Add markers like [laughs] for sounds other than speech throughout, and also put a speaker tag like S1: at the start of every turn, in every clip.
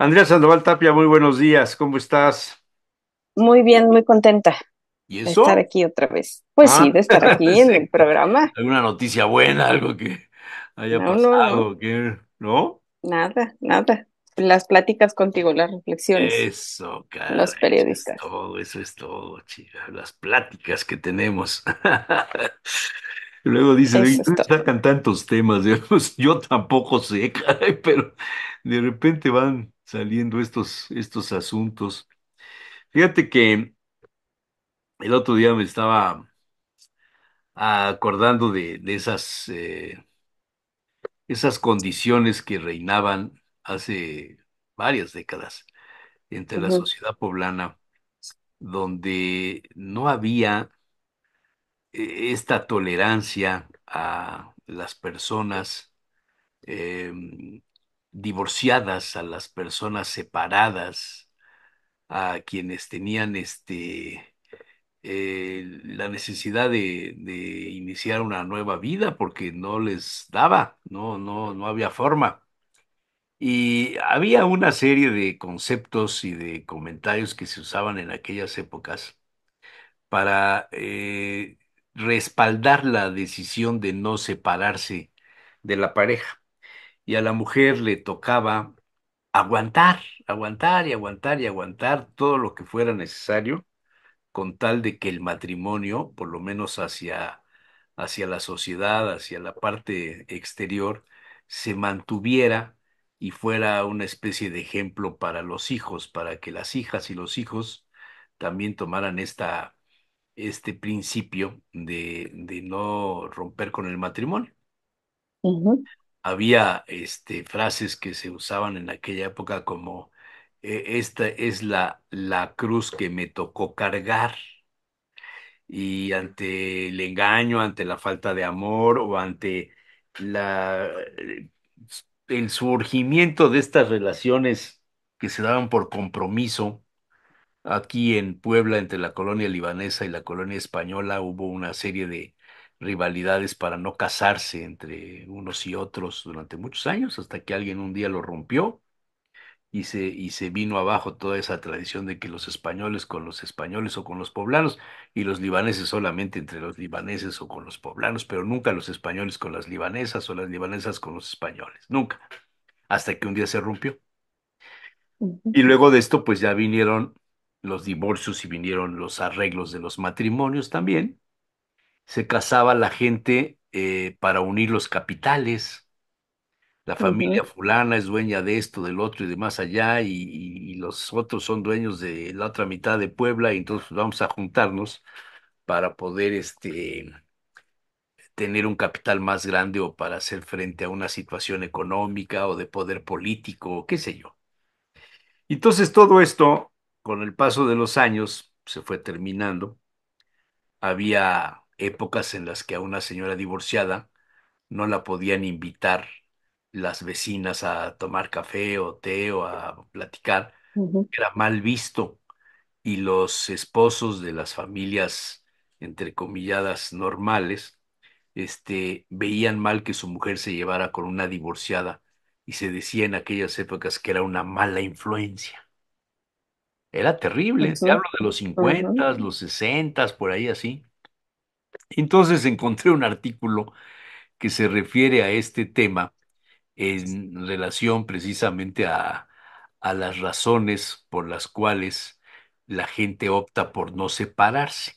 S1: Andrea Sandoval Tapia, muy buenos días, ¿cómo estás?
S2: Muy bien, muy contenta. ¿Y eso? De estar aquí otra vez. Pues sí, de ah. estar aquí en [laughs] el programa.
S1: ¿Alguna noticia buena, algo que haya pasado? No.
S2: Nada, nada. Las pláticas contigo, las reflexiones. Eso, cara. Los periodistas.
S1: Eso es todo, eso es todo, chica. Las pláticas que tenemos. [laughs] Luego dicen, sacan tantos temas, [laughs] yo tampoco sé, caray, pero de repente van saliendo estos, estos asuntos. Fíjate que el otro día me estaba acordando de, esas, eh, esas condiciones que reinaban hace varias décadas entre la sociedad poblana, donde no había eh, esta tolerancia a las personas. Em, divorciadas, a las personas separadas, a quienes tenían este, eh, la necesidad de, iniciar una nueva vida porque no les daba, no, no, no había forma. Y había una serie de conceptos y de comentarios que se usaban en aquellas épocas para eh, respaldar la decisión de no separarse de la pareja y a la mujer le tocaba aguantar, aguantar y aguantar y aguantar todo lo que fuera necesario con tal de que el matrimonio, por lo menos hacia, hacia la sociedad, hacia la parte exterior, se mantuviera y fuera una especie de ejemplo para los hijos, para que las hijas y los hijos también tomaran esta, este principio de, de no romper con el matrimonio había este, frases que se usaban en aquella época como, e, esta es la, la cruz que me tocó cargar. Y ante el engaño, ante la falta de amor o ante la, eh, el surgimiento de estas relaciones que se daban por compromiso, aquí en Puebla, entre la colonia libanesa y la colonia española, hubo una serie de rivalidades para no casarse entre unos y otros durante muchos años, hasta que alguien un día lo rompió y se, y se vino abajo toda esa tradición de que los españoles con los españoles o con los poblanos y los libaneses solamente entre los libaneses o con los poblanos, pero nunca los españoles con las libanesas o las libanesas con los españoles, nunca, hasta que un día se rompió. Y luego de esto, pues ya vinieron los divorcios y vinieron los arreglos de los matrimonios también, se casaba la gente eh, para unir los capitales. La familia fulana es dueña de esto, del otro y de más allá, y, los otros son dueños de la otra mitad de Puebla, y entonces pues, vamos a juntarnos para poder este, tener un capital más grande o para hacer frente a una situación económica o de poder político, o qué sé yo. Entonces todo esto, con el paso de los años, se fue terminando. Había épocas en las que a una señora divorciada no la podían invitar las vecinas a tomar café o té o a platicar, era mal visto. Y los esposos de las familias, entre comilladas, normales, este, veían mal que su mujer se llevara con una divorciada y se decía en aquellas épocas que era una mala influencia. Era terrible, te hablo de los 50, los 60, por ahí así. Entonces encontré un artículo que se refiere a este tema en relación precisamente a, las razones por las cuales la gente opta por no separarse.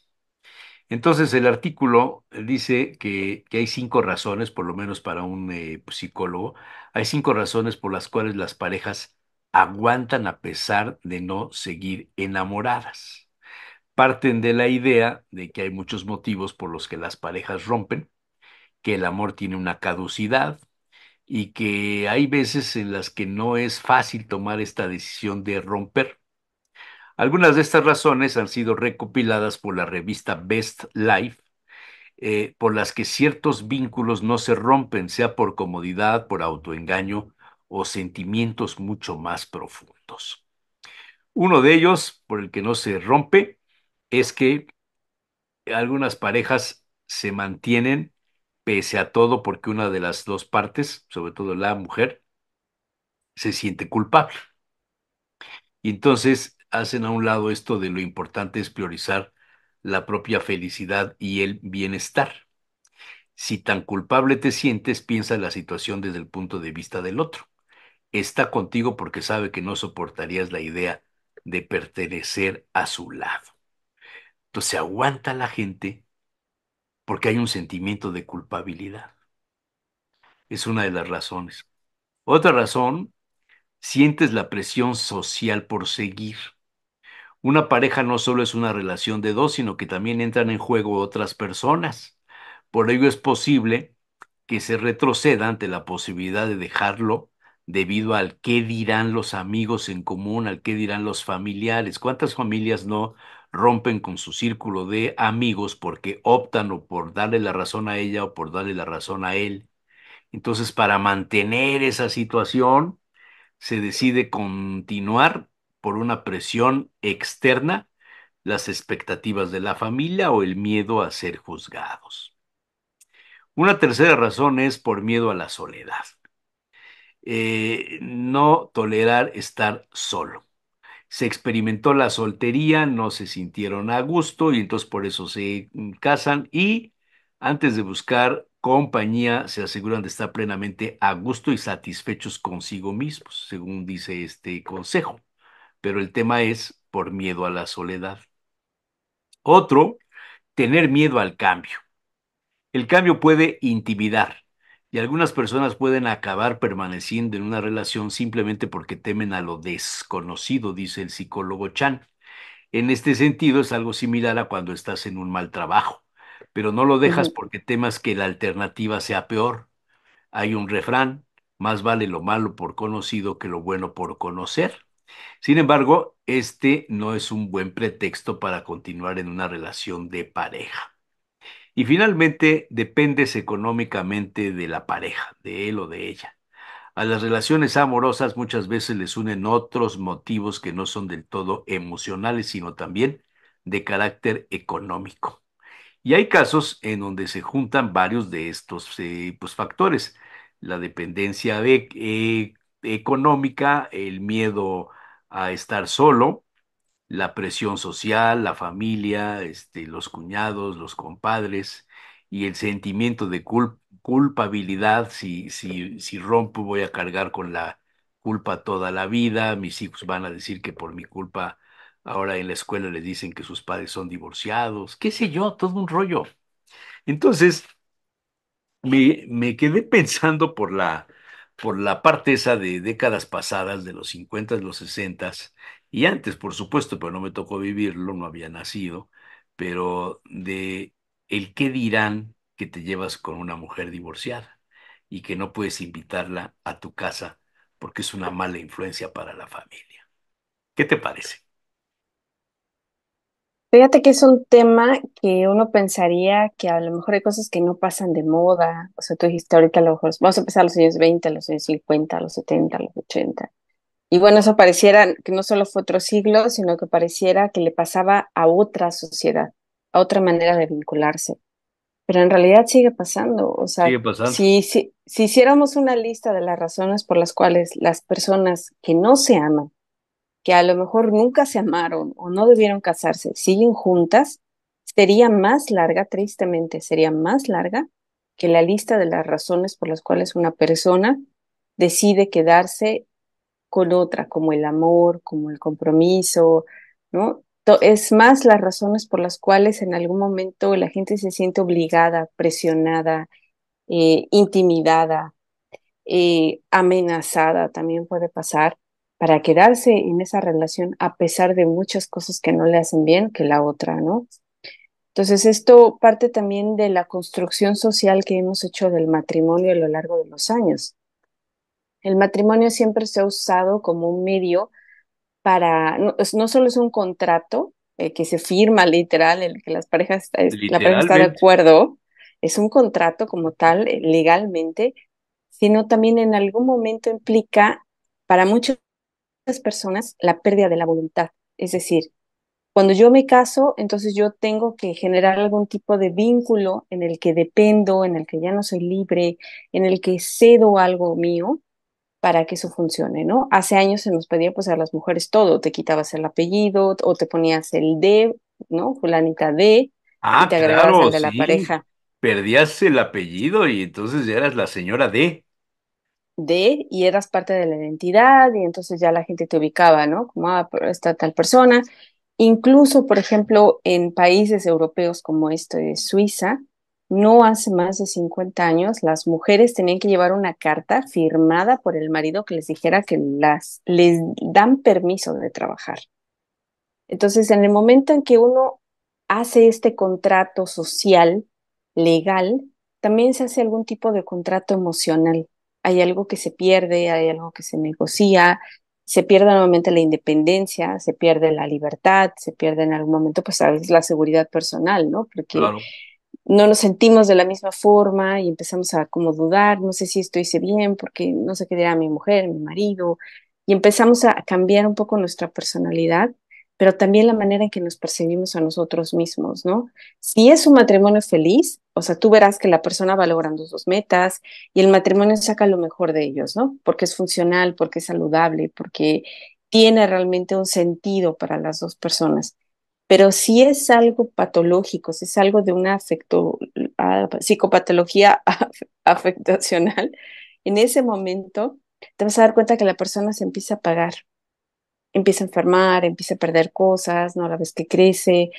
S1: Entonces el artículo dice que, hay cinco razones, por lo menos para un eh, pues, psicólogo, hay cinco razones por las cuales las parejas aguantan a pesar de no seguir enamoradas parten de la idea de que hay muchos motivos por los que las parejas rompen, que el amor tiene una caducidad y que hay veces en las que no es fácil tomar esta decisión de romper. Algunas de estas razones han sido recopiladas por la revista Best Life, eh, por las que ciertos vínculos no se rompen, sea por comodidad, por autoengaño o sentimientos mucho más profundos. Uno de ellos, por el que no se rompe, es que algunas parejas se mantienen pese a todo porque una de las dos partes, sobre todo la mujer, se siente culpable. Y entonces hacen a un lado esto de lo importante es priorizar la propia felicidad y el bienestar. Si tan culpable te sientes, piensa la situación desde el punto de vista del otro. Está contigo porque sabe que no soportarías la idea de pertenecer a su lado. Entonces se aguanta la gente porque hay un sentimiento de culpabilidad. Es una de las razones. Otra razón, sientes la presión social por seguir. Una pareja no solo es una relación de dos, sino que también entran en juego otras personas. Por ello es posible que se retroceda ante la posibilidad de dejarlo debido al qué dirán los amigos en común, al qué dirán los familiares. ¿Cuántas familias no rompen con su círculo de amigos porque optan o por darle la razón a ella o por darle la razón a él. Entonces, para mantener esa situación, se decide continuar por una presión externa, las expectativas de la familia o el miedo a ser juzgados. Una tercera razón es por miedo a la soledad. Eh, no tolerar estar solo se experimentó la soltería, no se sintieron a gusto y entonces por eso se mm, casan y antes de buscar compañía se aseguran de estar plenamente a gusto y satisfechos consigo mismos, según dice este consejo. Pero el tema es por miedo a la soledad. Otro, tener miedo al cambio. El cambio puede intimidar, y algunas personas pueden acabar permaneciendo en una relación simplemente porque temen a lo desconocido, dice el psicólogo Chan. En este sentido es algo similar a cuando estás en un mal trabajo, pero no lo dejas porque temas que la alternativa sea peor. Hay un refrán, más vale lo malo por conocido que lo bueno por conocer. Sin embargo, este no es un buen pretexto para continuar en una relación de pareja. Y finalmente, dependes económicamente de la pareja, de él o de ella. A las relaciones amorosas muchas veces les unen otros motivos que no son del todo emocionales, sino también de carácter económico. Y hay casos en donde se juntan varios de estos eh, pues, factores. La dependencia eh, económica, el miedo a estar solo, la presión social, la familia, este, los cuñados, los compadres y el sentimiento de culpabilidad, si, si rompo voy a cargar con la culpa toda la vida, mis hijos van a decir que por mi culpa ahora en la escuela les dicen que sus padres son divorciados, qué sé yo, todo un rollo. Entonces, me, quedé pensando por la, por la parte esa de décadas pasadas, de los 50, los 60, y antes, por supuesto, pero no me tocó vivirlo, no había nacido, pero de el qué dirán que te llevas con una mujer divorciada y que no puedes invitarla a tu casa porque es una mala influencia para la familia. ¿Qué te parece?
S2: Fíjate que es un tema que uno pensaría que a lo mejor hay cosas que no pasan de moda. O sea, tú dijiste ahorita a lo mejor, vamos a empezar a los años 20, los años 50, los 70, los 80. Y bueno, eso pareciera que no solo fue otro siglo, sino que pareciera que le pasaba a otra sociedad, a otra manera de vincularse. Pero en realidad sigue pasando. O sea, sigue pasando. Si, si hiciéramos una lista de las razones por las cuales las personas que no se aman, que a lo mejor nunca se amaron o no debieron casarse, siguen juntas, sería más larga, tristemente, sería más larga que la lista de las razones por las cuales una persona decide quedarse con otra, como el amor, como el compromiso, ¿no? Es más las razones por las cuales en algún momento la gente se siente obligada, presionada, eh, intimidada, eh, amenazada, también puede pasar, para quedarse en esa relación a pesar de muchas cosas que no le hacen bien que la otra, ¿no? Entonces, esto parte también de la construcción social que hemos hecho del matrimonio a lo largo de los años. El matrimonio siempre se ha usado como un medio para, no, solo es un contrato eh, que se firma literal, en el que las parejas, eh, la pareja está de acuerdo, es un contrato como tal eh, legalmente, sino también en algún momento implica para muchas personas la pérdida de la voluntad. Es decir, cuando yo me caso, entonces yo tengo que generar algún tipo de vínculo en el que dependo, en el que ya no soy libre, en el que cedo algo mío para que eso funcione, ¿no? Hace años se nos pedía pues a las mujeres todo, te quitabas el apellido o te ponías el D, ¿no? Fulanita D, y ah, te agregabas el de la pareja.
S1: Perdías el apellido y entonces ya eras la señora D.
S2: D, y eras parte de la identidad y entonces ya la gente te ubicaba, ¿no? Como, ah, esta tal persona. Incluso, por ejemplo, en países europeos como este de Suiza, no hace más de 50 años las mujeres tenían que llevar una carta firmada por el marido que les dijera que las, les dan permiso de trabajar. Entonces, en el momento en que uno hace este contrato social, legal, también se hace algún tipo de contrato emocional. Hay algo que se pierde, hay algo que se negocia, se pierde nuevamente la independencia, se pierde la libertad, se pierde en algún momento, pues la seguridad personal, ¿no? Porque no nos sentimos de la misma forma y empezamos a como dudar, no sé si esto hice bien, porque no sé qué dirá mi mujer, mi marido, y empezamos a cambiar un poco nuestra personalidad, pero también la manera en que nos percibimos a nosotros mismos, ¿no? Si es un matrimonio feliz, o sea, tú verás que la persona va logrando sus metas y el matrimonio saca lo mejor de ellos, ¿no? Porque es funcional, porque es saludable, porque tiene realmente un sentido para las dos personas. Pero si es algo patológico, si es algo de una ah, psicopatología [laughs] afectacional, en ese momento te vas a dar cuenta que la persona se empieza a apagar, empieza a enfermar, empieza a perder cosas, ¿no? La vez que crece,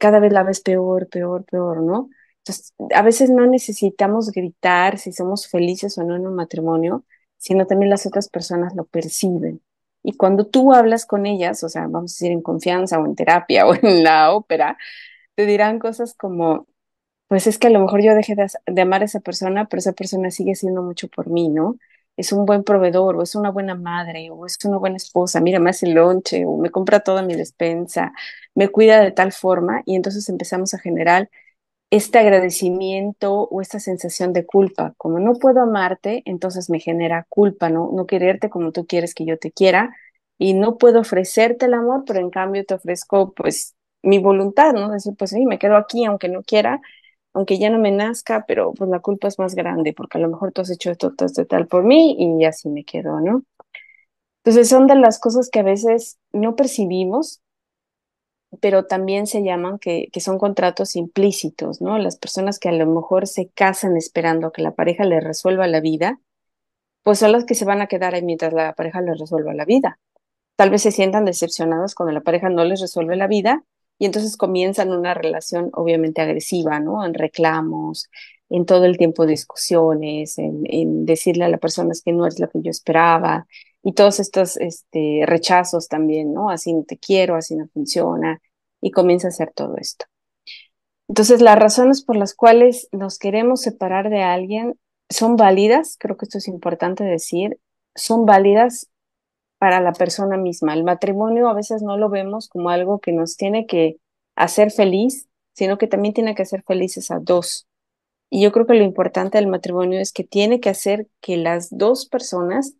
S2: cada vez la ves peor, peor, peor, ¿no? Entonces, a veces no necesitamos gritar si somos felices o no en un matrimonio, sino también las otras personas lo perciben. Y cuando tú hablas con ellas, o sea, vamos a decir en confianza o en terapia [laughs] o en la ópera, te dirán cosas como, pues es que a lo mejor yo dejé de, amar a esa persona, pero esa persona sigue siendo mucho por mí, ¿no? Es un buen proveedor, o es una buena madre, o es una buena esposa, mira, me hace el lonche, o me compra toda mi despensa, me cuida de tal forma, y entonces empezamos a generar este agradecimiento o esta sensación de culpa. Como no puedo amarte, entonces me genera culpa, ¿no? No quererte como tú quieres que yo te quiera y no puedo ofrecerte el amor, pero en cambio te ofrezco pues mi voluntad, ¿no? Decir, pues sí, me quedo aquí aunque no quiera, aunque ya no me nazca, pero pues la culpa es más grande porque a lo mejor tú has hecho esto, esto, tal por mí y así me quedo, ¿no? Entonces son de las cosas que a veces no percibimos pero también se llaman que, que, son contratos implícitos, ¿no? Las personas que a lo mejor se casan esperando que la pareja les resuelva la vida, pues son las que se van a quedar ahí mientras la pareja les resuelva la vida. Tal vez se sientan decepcionados cuando la pareja no les resuelve la vida y entonces comienzan una relación obviamente agresiva, ¿no? En reclamos, en todo el tiempo discusiones, en, en decirle a la persona que no es lo que yo esperaba, y todos estos este, rechazos también, ¿no? Así no te quiero, así no funciona, y comienza a hacer todo esto. Entonces, las razones por las cuales nos queremos separar de alguien son válidas, creo que esto es importante decir, son válidas para la persona misma. El matrimonio a veces no lo vemos como algo que nos tiene que hacer feliz, sino que también tiene que hacer felices a dos. Y yo creo que lo importante del matrimonio es que tiene que hacer que las dos personas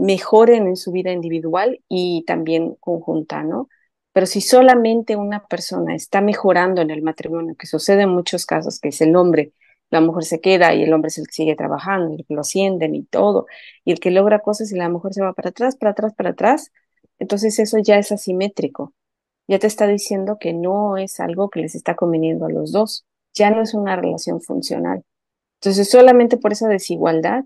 S2: mejoren en su vida individual y también conjunta, ¿no? Pero si solamente una persona está mejorando en el matrimonio, que sucede en muchos casos, que es el hombre, la mujer se queda y el hombre es el que sigue trabajando, el que lo ascienden y todo, y el que logra cosas y la mujer se va para atrás, para atrás, para atrás, entonces eso ya es asimétrico. Ya te está diciendo que no es algo que les está conveniendo a los dos, ya no es una relación funcional. Entonces solamente por esa desigualdad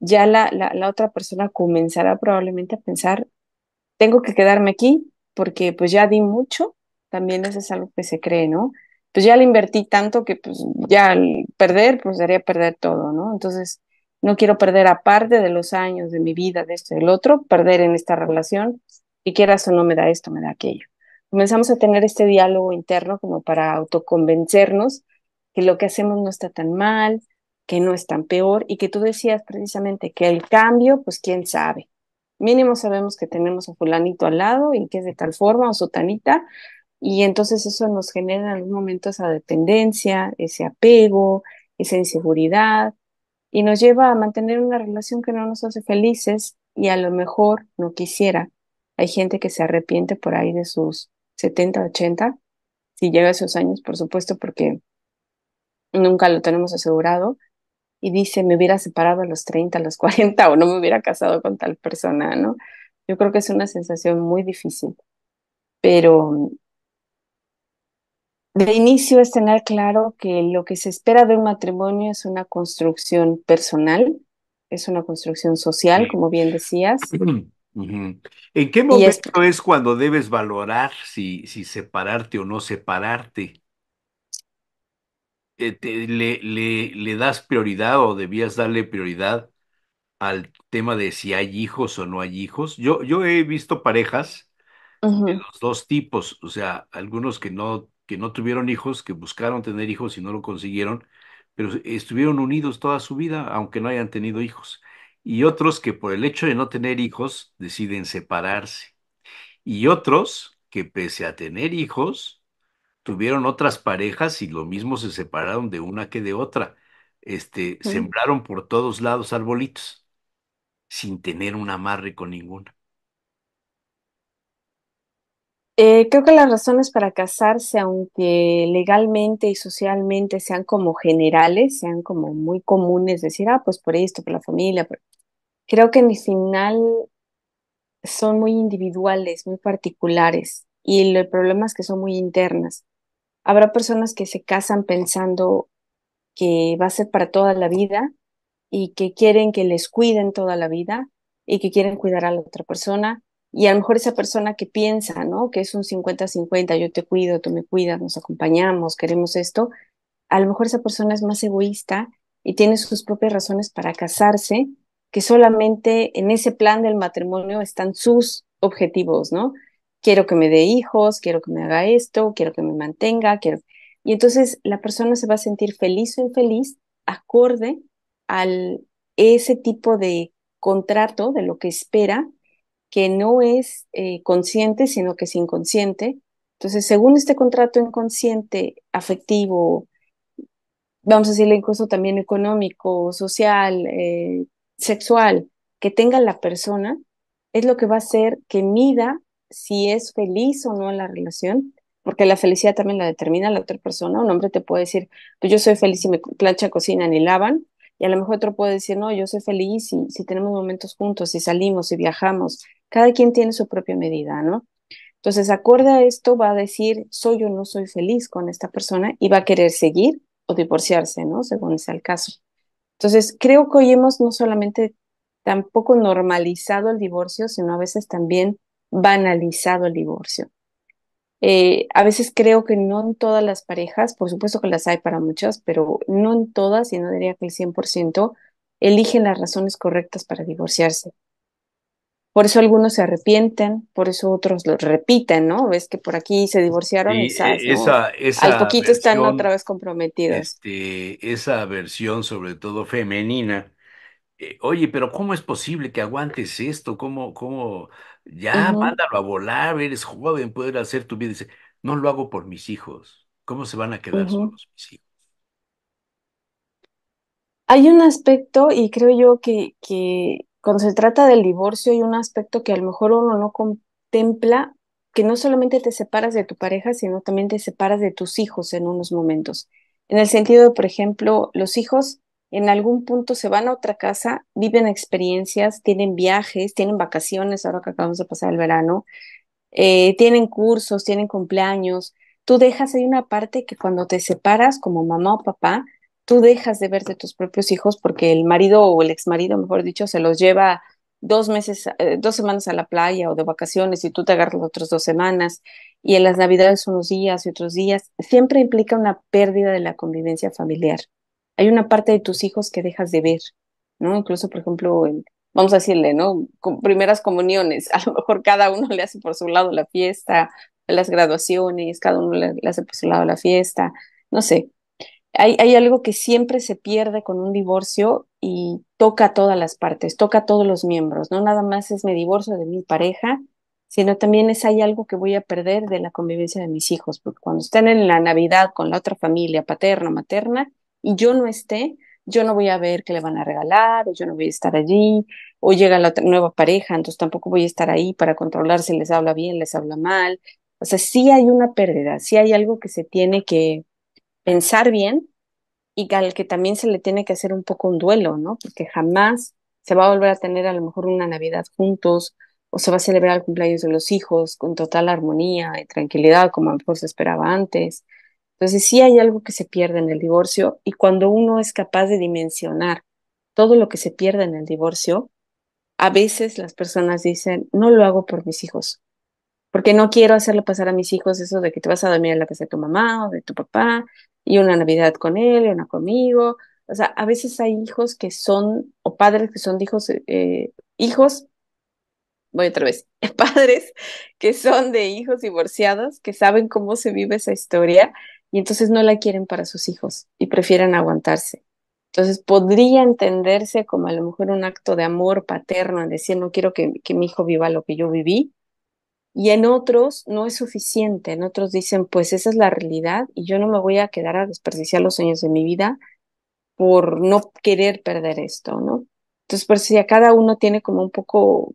S2: ya la, otra persona comenzará probablemente a pensar, tengo que quedarme aquí porque pues ya di mucho, también eso es algo que se cree, ¿no? Pues ya le invertí tanto que pues ya al perder, pues daría perder todo, ¿no? Entonces, no quiero perder aparte de los años de mi vida, de esto y del otro, perder en esta relación, y quieras o no me da esto, me da aquello. Comenzamos a tener este diálogo interno como para autoconvencernos que lo que hacemos no está tan mal, que no es tan peor y que tú decías precisamente que el cambio, pues quién sabe. Mínimo sabemos que tenemos a fulanito al lado y que es de tal forma o sotanita y entonces eso nos genera en algún momento esa dependencia, ese apego, esa inseguridad y nos lleva a mantener una relación que no nos hace felices y a lo mejor no quisiera. Hay gente que se arrepiente por ahí de sus 70, 80, si llega a esos años, por supuesto, porque nunca lo tenemos asegurado, y dice, me hubiera separado a los 30, a los 40 [laughs] o no me hubiera casado con tal persona, ¿no? Yo creo que es una sensación muy difícil, pero mm, de inicio es tener claro que lo que se espera de un matrimonio es una construcción personal, es una construcción social, como bien decías. [clears throat]
S1: ¿En qué momento es, es, cuando debes valorar si, si separarte o no separarte? le, le, le, das prioridad o debías darle prioridad al tema de si hay hijos o no hay hijos. Yo, yo he visto parejas de los dos tipos, o sea, algunos que no, que no tuvieron hijos, que buscaron tener hijos y no lo consiguieron, pero estuvieron unidos toda su vida, aunque no hayan tenido hijos. Y otros que por el hecho de no tener hijos deciden separarse. Y otros que pese a tener hijos, tuvieron otras parejas y lo mismo se separaron de una que de otra. Este, sembraron por todos lados arbolitos, sin tener un amarre con ninguna.
S2: Eh, creo que las razones para casarse, aunque legalmente y socialmente sean como generales, sean como muy comunes, decir, ah, pues por esto, por la familia, creo que en el final son muy individuales, muy particulares, y el problema es que son muy internas. Habrá personas que se casan pensando que va a ser para toda la vida y que quieren que les cuiden toda la vida y que quieren cuidar a la otra persona. Y a lo mejor esa persona que piensa, ¿no? Que es un 50-50, yo te cuido, tú me cuidas, nos acompañamos, queremos esto. A lo mejor esa persona es más egoísta y tiene sus propias razones para casarse, que solamente en ese plan del matrimonio están sus objetivos, ¿no? quiero que me dé hijos, quiero que me haga esto, quiero que me mantenga, quiero... Y entonces la persona se va a sentir feliz o infeliz acorde al ese tipo de contrato de lo que espera, que no es eh, consciente, sino que es inconsciente. Entonces, según este contrato inconsciente, afectivo, vamos a decirle incluso también económico, social, eh, sexual, que tenga la persona, es lo que va a hacer que mida si es feliz o no en la relación, porque la felicidad también la determina la otra persona. Un hombre te puede decir, pues yo soy feliz si me plancha, cocinan y lavan, y a lo mejor otro puede decir, no, yo soy feliz si, si tenemos momentos juntos, si salimos, si viajamos. Cada quien tiene su propia medida, ¿no? Entonces, acorde a esto, va a decir, soy o no soy feliz con esta persona y va a querer seguir o divorciarse, ¿no? Según sea el caso. Entonces, creo que hoy hemos no solamente tampoco normalizado el divorcio, sino a veces también banalizado el divorcio. Eh, a veces creo que no en todas las parejas, por supuesto que las hay para muchas, pero no en todas, y no diría que el 100%, eligen las razones correctas para divorciarse. Por eso algunos se arrepienten, por eso otros lo repiten, ¿no? Ves que por aquí se divorciaron y, e, al poquito están otra vez comprometidos.
S1: Este, esa versión, sobre todo femenina, eh, oye, pero ¿cómo es posible que aguantes esto? ¿Cómo, cómo ya, mándalo a volar, eres joven, puedes hacer tu vida. Dice, no lo hago por mis hijos. ¿Cómo se van a quedar solos mis hijos?
S2: Hay un aspecto, y creo yo que, que cuando se trata del divorcio, hay un aspecto que a lo mejor uno no contempla, que no solamente te separas de tu pareja, sino también te separas de tus hijos en unos momentos. En el sentido de, por ejemplo, los hijos en algún punto se van a otra casa, viven experiencias, tienen viajes, tienen vacaciones, ahora que acabamos de pasar el verano, eh, tienen cursos, tienen cumpleaños. Tú dejas, hay una parte que cuando te separas como mamá o papá, tú dejas de verte tus propios hijos porque el marido o el exmarido, mejor dicho, se los lleva dos meses, eh, dos semanas a la playa o de vacaciones y tú te agarras otras dos semanas y en las navidades unos días y otros días, siempre implica una pérdida de la convivencia familiar hay una parte de tus hijos que dejas de ver, ¿no? Incluso, por ejemplo, vamos a decirle, ¿no? Con primeras comuniones, [laughs] a lo mejor cada uno le hace por su lado la fiesta, las graduaciones, cada uno le, hace por su lado la fiesta, no sé. Hay, hay algo que siempre se pierde con un divorcio y toca a todas las partes, toca a todos los miembros, no nada más es mi divorcio de mi pareja, sino también es hay algo que voy a perder de la convivencia de mis hijos, porque cuando están en la Navidad con la otra familia, paterna, materna, y yo no esté, yo no voy a ver qué le van a regalar, o yo no voy a estar allí, o llega la nueva pareja, entonces tampoco voy a estar ahí para controlar si les habla bien, les habla mal. O sea, sí hay una pérdida, sí hay algo que se tiene que pensar bien y al que también se le tiene que hacer un poco un duelo, ¿no? Porque jamás se va a volver a tener a lo mejor una Navidad juntos o se va a celebrar el cumpleaños de los hijos con total armonía y tranquilidad como a lo mejor se esperaba antes. Entonces sí hay algo que se pierde en el divorcio y cuando uno es capaz de dimensionar todo lo que se pierde en el divorcio, a veces las personas dicen, no lo hago por mis hijos, porque no quiero hacerle pasar a mis hijos eso de que te vas a dormir en la casa de tu mamá o de tu papá y una Navidad con él y una conmigo. O sea, a veces hay hijos que son, o padres que son hijos, eh, hijos, voy otra vez, [laughs] padres que son de hijos divorciados, que saben cómo se vive esa historia y entonces no la quieren para sus hijos y prefieren aguantarse. Entonces podría entenderse como a lo mejor un acto de amor paterno en decir no quiero que, mi hijo viva lo que yo viví. Y en otros no es suficiente. En otros dicen pues esa es la realidad y yo no me voy a quedar a desperdiciar los sueños de mi vida por no querer perder esto, ¿no? Entonces por si a cada uno tiene como un poco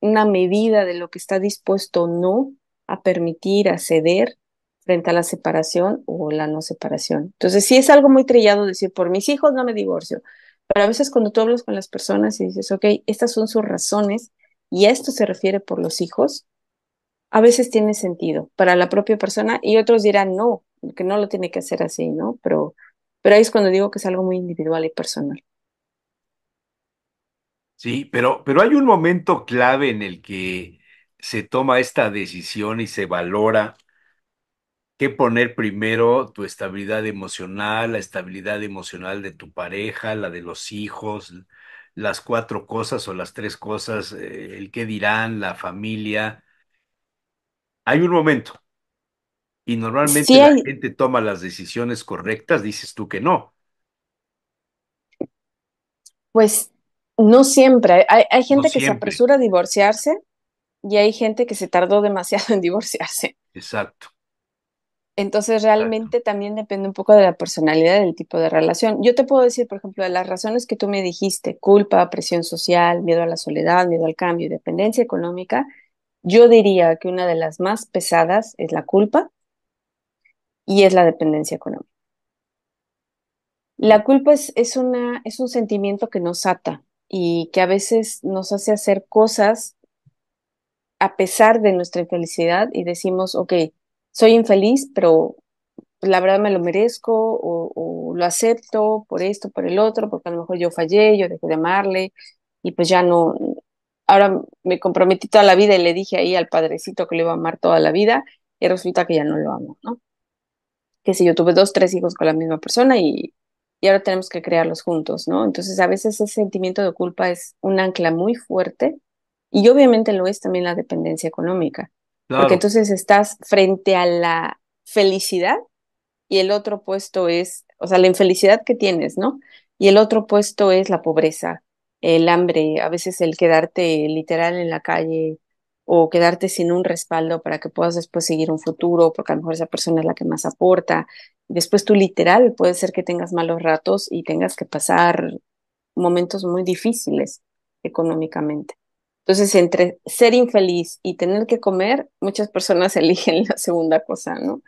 S2: una medida de lo que está dispuesto o no a permitir, a ceder, frente a la separación o la no separación. Entonces, sí es algo muy trillado decir, por mis hijos no me divorcio, pero a veces cuando tú hablas con las personas y dices, ok, estas son sus razones y esto se refiere por los hijos, a veces tiene sentido para la propia persona y otros dirán, no, que no lo tiene que hacer así, ¿no? Pero, pero ahí es cuando digo que es algo muy individual y personal.
S1: Sí, pero, pero hay un momento clave en el que se toma esta decisión y se valora que poner primero tu estabilidad emocional, la estabilidad emocional de tu pareja, la de los hijos, las cuatro cosas o las tres cosas, eh, el qué dirán, la familia. Hay un momento y normalmente la gente toma las decisiones correctas, dices tú que no.
S2: Pues no siempre. Hay, gente que se apresura a divorciarse y hay gente que se tardó demasiado en divorciarse. Exacto. Entonces realmente también depende un poco de la personalidad del tipo de relación. Yo te puedo decir, por ejemplo, de las razones que tú me dijiste, culpa, presión social, miedo a la soledad, miedo al cambio, dependencia económica, yo diría que una de las más pesadas es la culpa y es la dependencia económica. La culpa es, es, una, es un sentimiento que nos ata y que a veces nos hace hacer cosas a pesar de nuestra infelicidad y decimos, ok, soy infeliz, pero la verdad me lo merezco o, lo acepto por esto, por el otro, porque a lo mejor yo fallé, yo dejé de amarle y pues ya no, ahora me comprometí toda la vida y le dije ahí al padrecito que le iba a amar toda la vida y resulta que ya no lo amo, ¿no? Que si yo tuve dos, tres hijos con la misma persona y, y ahora tenemos que crearlos juntos, ¿no? Entonces a veces ese sentimiento de culpa es un ancla muy fuerte y obviamente lo es también la dependencia económica. Porque entonces estás frente a la felicidad y el otro puesto es, o sea, la infelicidad que tienes, ¿no? Y el otro puesto es la pobreza, el hambre, a veces el quedarte literal en la calle o quedarte sin un respaldo para que puedas después seguir un futuro, porque a lo mejor esa persona es la que más aporta. Después tú literal puede ser que tengas malos ratos y tengas que pasar momentos muy difíciles económicamente. Entonces, entre ser infeliz y tener que comer, muchas personas [laughs] eligen la segunda cosa, ¿no?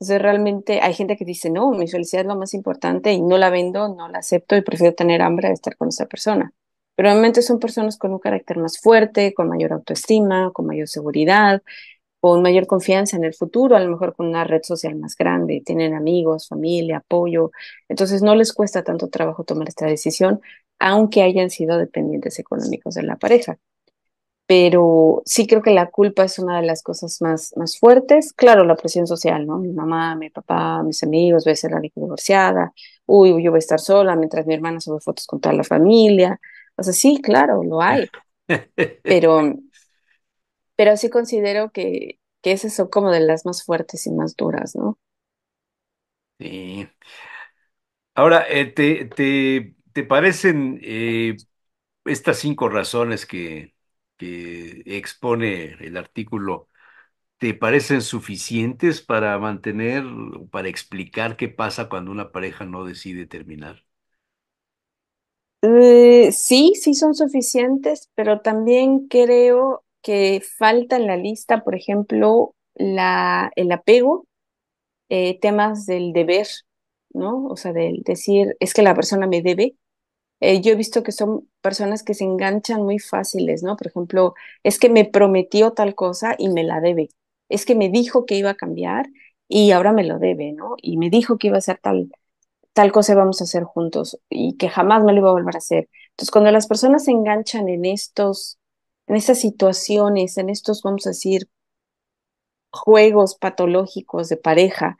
S2: Entonces, realmente hay gente que dice, no, mi felicidad es lo más importante y no la vendo, no la acepto y prefiero tener hambre de estar con esa persona. Pero realmente son personas con un carácter más fuerte, con mayor autoestima, con mayor seguridad, con mayor confianza en el futuro, a lo mejor con una red social más grande, tienen amigos, familia, apoyo. Entonces no les cuesta tanto trabajo tomar esta decisión, aunque hayan sido dependientes económicos de la pareja pero sí creo que la culpa es una de las cosas más, más fuertes. Claro, la presión social, ¿no? Mi mamá, mi papá, mis amigos, voy a ser la divorciada, uy, yo voy a estar sola mientras mi hermana sube fotos con toda la familia. O sea, sí, claro, lo hay. [laughs] Pero, pero sí considero que, que esas son como de las más fuertes y más duras, ¿no?
S1: Sí. Ahora, eh, te, parecen eh, estas cinco razones que, que expone el artículo te parecen suficientes para mantener para explicar qué pasa cuando una pareja no decide terminar?
S2: Eh, sí, sí son suficientes, pero también creo que falta en la lista, por ejemplo, la, el apego, eh, temas del deber, ¿no? O sea, del decir, es que la persona me debe, eh, yo he visto que son personas que se enganchan muy fáciles, ¿no? Por ejemplo, es que me prometió tal cosa y me la debe, es que me dijo que iba a cambiar y ahora me lo debe, ¿no? Y me dijo que iba a hacer tal, tal cosa vamos a hacer juntos y que jamás me lo iba a volver a hacer. Entonces, cuando las personas se enganchan en estos, en estas situaciones, en estos, vamos a decir, juegos patológicos de pareja,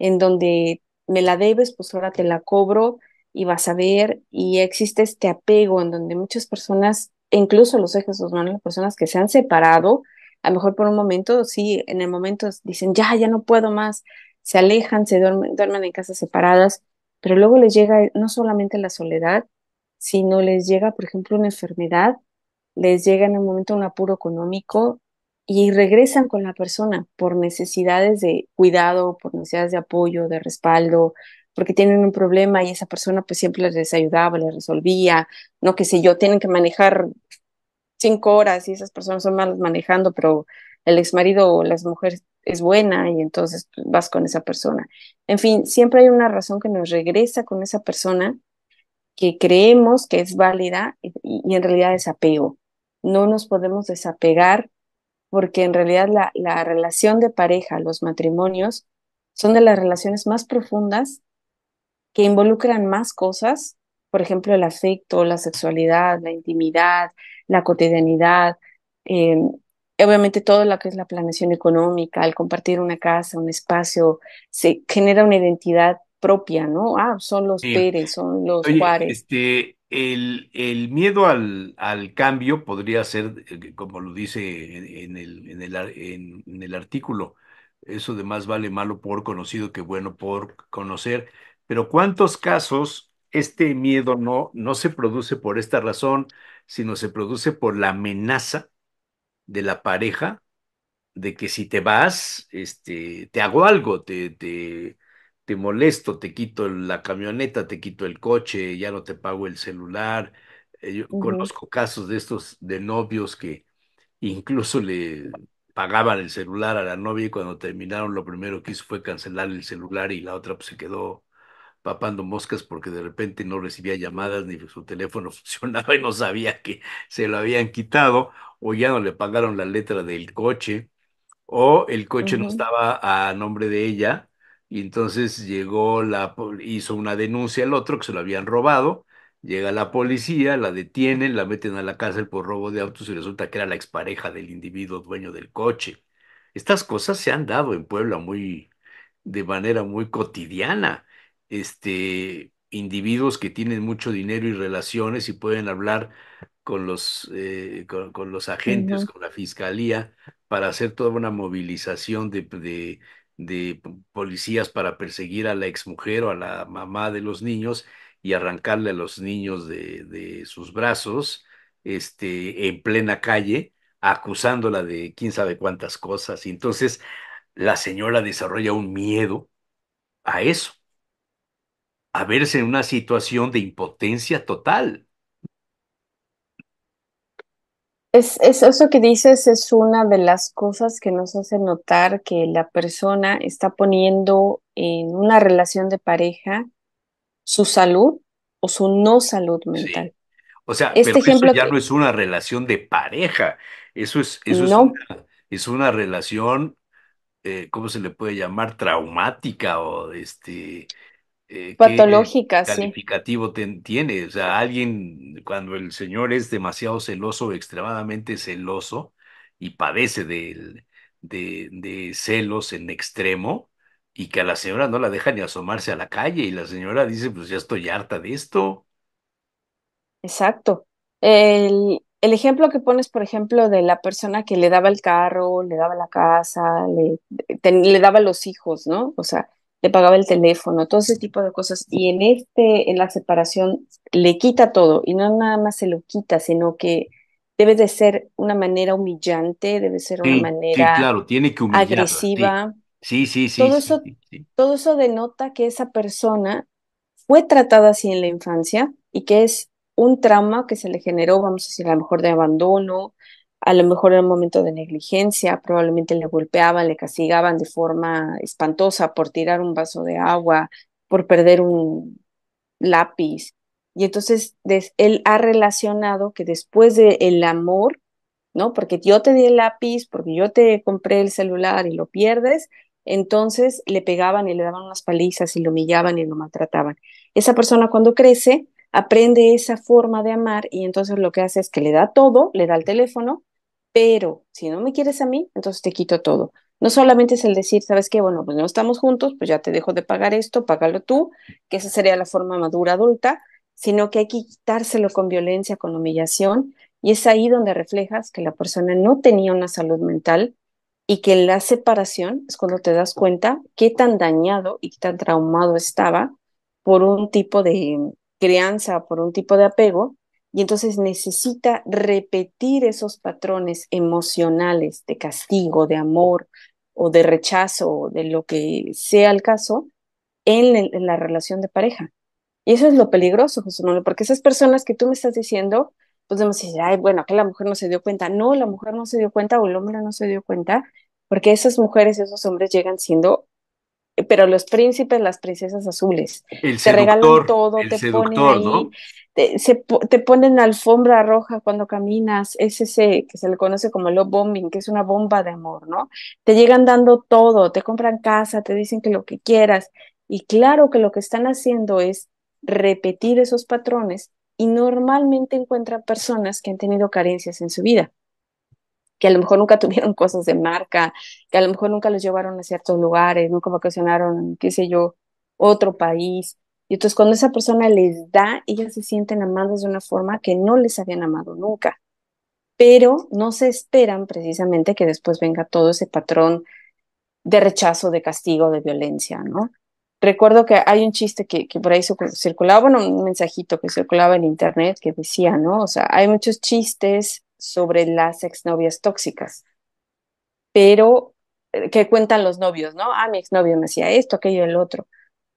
S2: en donde me la debes, pues ahora te la cobro y vas a ver y existe este apego en donde muchas personas, e incluso los ejes humanos, las personas que se han separado, a lo mejor por un momento, sí, en el momento dicen, ya, ya no puedo más, se alejan, se duermen, duermen en casas separadas, pero luego les llega no solamente la soledad, sino les llega, por ejemplo, una enfermedad, les llega en el momento un apuro económico y regresan con la persona por necesidades de cuidado, por necesidades de apoyo, de respaldo, porque tienen un problema y esa persona pues siempre les ayudaba, les resolvía, no que sé yo, tienen que manejar cinco horas y esas personas son malas manejando, pero el ex marido o las mujeres es buena y entonces pues, vas con esa persona. En fin, siempre hay una razón que nos regresa con esa persona que creemos que es válida y, en realidad es apego. No nos podemos desapegar porque en realidad la, la relación de pareja, los matrimonios, son de las relaciones más profundas que involucran más cosas, por ejemplo, el afecto, la sexualidad, la intimidad, la cotidianidad, eh, obviamente todo lo que es la planeación económica, al compartir una casa, un espacio, se genera una identidad propia, ¿no? Ah, son los Pérez, son los Juárez.
S1: Este, el, el miedo al, al, cambio podría ser, eh, como lo dice en, el, en, el, en, el, artículo, eso de más vale malo por conocido que bueno por conocer. Pero ¿cuántos casos este miedo no, no se produce por esta razón, sino se produce por la amenaza de la pareja de que si te vas, este, te hago algo, te, te, te molesto, te quito la camioneta, te quito el coche, ya no te pago el celular. Eh, yo conozco casos de estos de novios que incluso le pagaban el celular a la novia y cuando terminaron lo primero que hizo fue cancelar el celular y la otra pues, se quedó papando moscas porque de repente no recibía llamadas ni su teléfono [laughs] funcionaba y no sabía que se lo habían quitado o ya no le pagaron la letra del coche o el coche no estaba a nombre de ella y entonces llegó la hizo una denuncia al otro que se lo habían robado llega la policía la detienen la meten a la cárcel por robo de autos y resulta que era la expareja del individuo dueño del coche estas cosas se han dado en Puebla muy de manera muy cotidiana este, individuos que tienen mucho dinero y relaciones y pueden hablar con los, eh, con, los agentes, con la fiscalía, para hacer toda una movilización de, de, policías para perseguir a la exmujer o a la mamá de los niños y arrancarle a los niños de, de sus brazos este, en plena calle, acusándola de quién sabe cuántas cosas. Y entonces la señora desarrolla un miedo a eso a verse en una situación de impotencia total.
S2: Es, eso que dices es una de las cosas que nos hace notar que la persona está poniendo en una relación de pareja su salud o su no salud mental.
S1: O sea, este pero ejemplo eso ya no es una relación de pareja, eso es, es, una, relación, eh, ¿cómo se le puede llamar? Traumática o este, eh, patológica, qué calificativo tiene. O sea, alguien, cuando el señor es demasiado celoso, extremadamente celoso, y padece de, de, celos en extremo, y que a la señora no la deja ni asomarse a la calle, y la señora dice, pues ya estoy harta de esto.
S2: Exacto. El, el ejemplo que pones, por ejemplo, de la persona que le daba el carro, le daba la casa, le, le daba los hijos, ¿no? O sea, le pagaba el teléfono, todo ese tipo de cosas. Y en este, en la separación, le quita todo, y no nada más se lo quita, sino que debe de ser una manera humillante, debe ser una manera claro,
S1: tiene que agresiva. Sí, sí, sí. Todo, eso,
S2: todo eso denota que esa persona fue tratada así en la infancia y que es un trauma que se le generó, vamos a decir, a lo mejor de abandono, a lo mejor era un momento de negligencia, probablemente le golpeaban, le castigaban de forma espantosa por tirar un vaso de agua, por perder un lápiz. Y entonces él ha relacionado que después del amor, ¿no? Porque yo te di el lápiz, porque yo te compré el celular y lo pierdes, entonces le pegaban y le daban unas palizas y lo humillaban y lo maltrataban. Esa persona cuando crece aprende esa forma de amar y entonces lo que hace es que le da todo, le da el teléfono, pero si no me quieres a mí, entonces te quito todo. No solamente es el decir, ¿sabes qué? Bueno, pues no estamos juntos, pues ya te dejo de pagar esto, págalo tú, que esa sería la forma madura adulta, sino que hay que quitárselo con violencia, con humillación, y es ahí donde reflejas que la persona no tenía una salud mental y que la separación es cuando te das cuenta qué tan dañado y qué tan traumado estaba por un tipo de crianza, por un tipo de apego y entonces necesita repetir esos patrones emocionales de castigo, de amor o de rechazo, o de lo que sea el caso, en, la relación de pareja. Y eso es lo peligroso, José porque esas personas que tú me estás diciendo, pues vamos a decir, ay, bueno, que la mujer no se dio cuenta. No, la mujer no se dio cuenta o el hombre no se dio cuenta, porque esas mujeres, esos hombres llegan siendo pero los príncipes, las princesas azules. te regalan todo, te ponen ahí, te, te, ponen alfombra roja cuando caminas, es ese que se le conoce como love bombing, que es una bomba de amor, ¿no? Te llegan dando todo, te compran casa, te dicen que lo que quieras. Y claro que lo que están haciendo es repetir esos patrones y normalmente encuentran personas que han tenido carencias en su vida que a lo mejor nunca [laughs] tuvieron cosas de marca, que a lo mejor nunca los llevaron a ciertos lugares, nunca vacacionaron, qué sé yo, otro país. Y entonces cuando esa persona les da, ellas se sienten amadas de una forma que no les habían amado nunca. Pero no se esperan precisamente que después venga todo ese patrón de rechazo, de castigo, de violencia, ¿no? Recuerdo que hay un chiste que, que por ahí circulaba, bueno, un mensajito que circulaba en internet que decía, ¿no? O sea, hay muchos chistes sobre las exnovias tóxicas, pero eh, que cuentan los novios, ¿no? Ah, mi exnovio me hacía esto, aquello, el otro.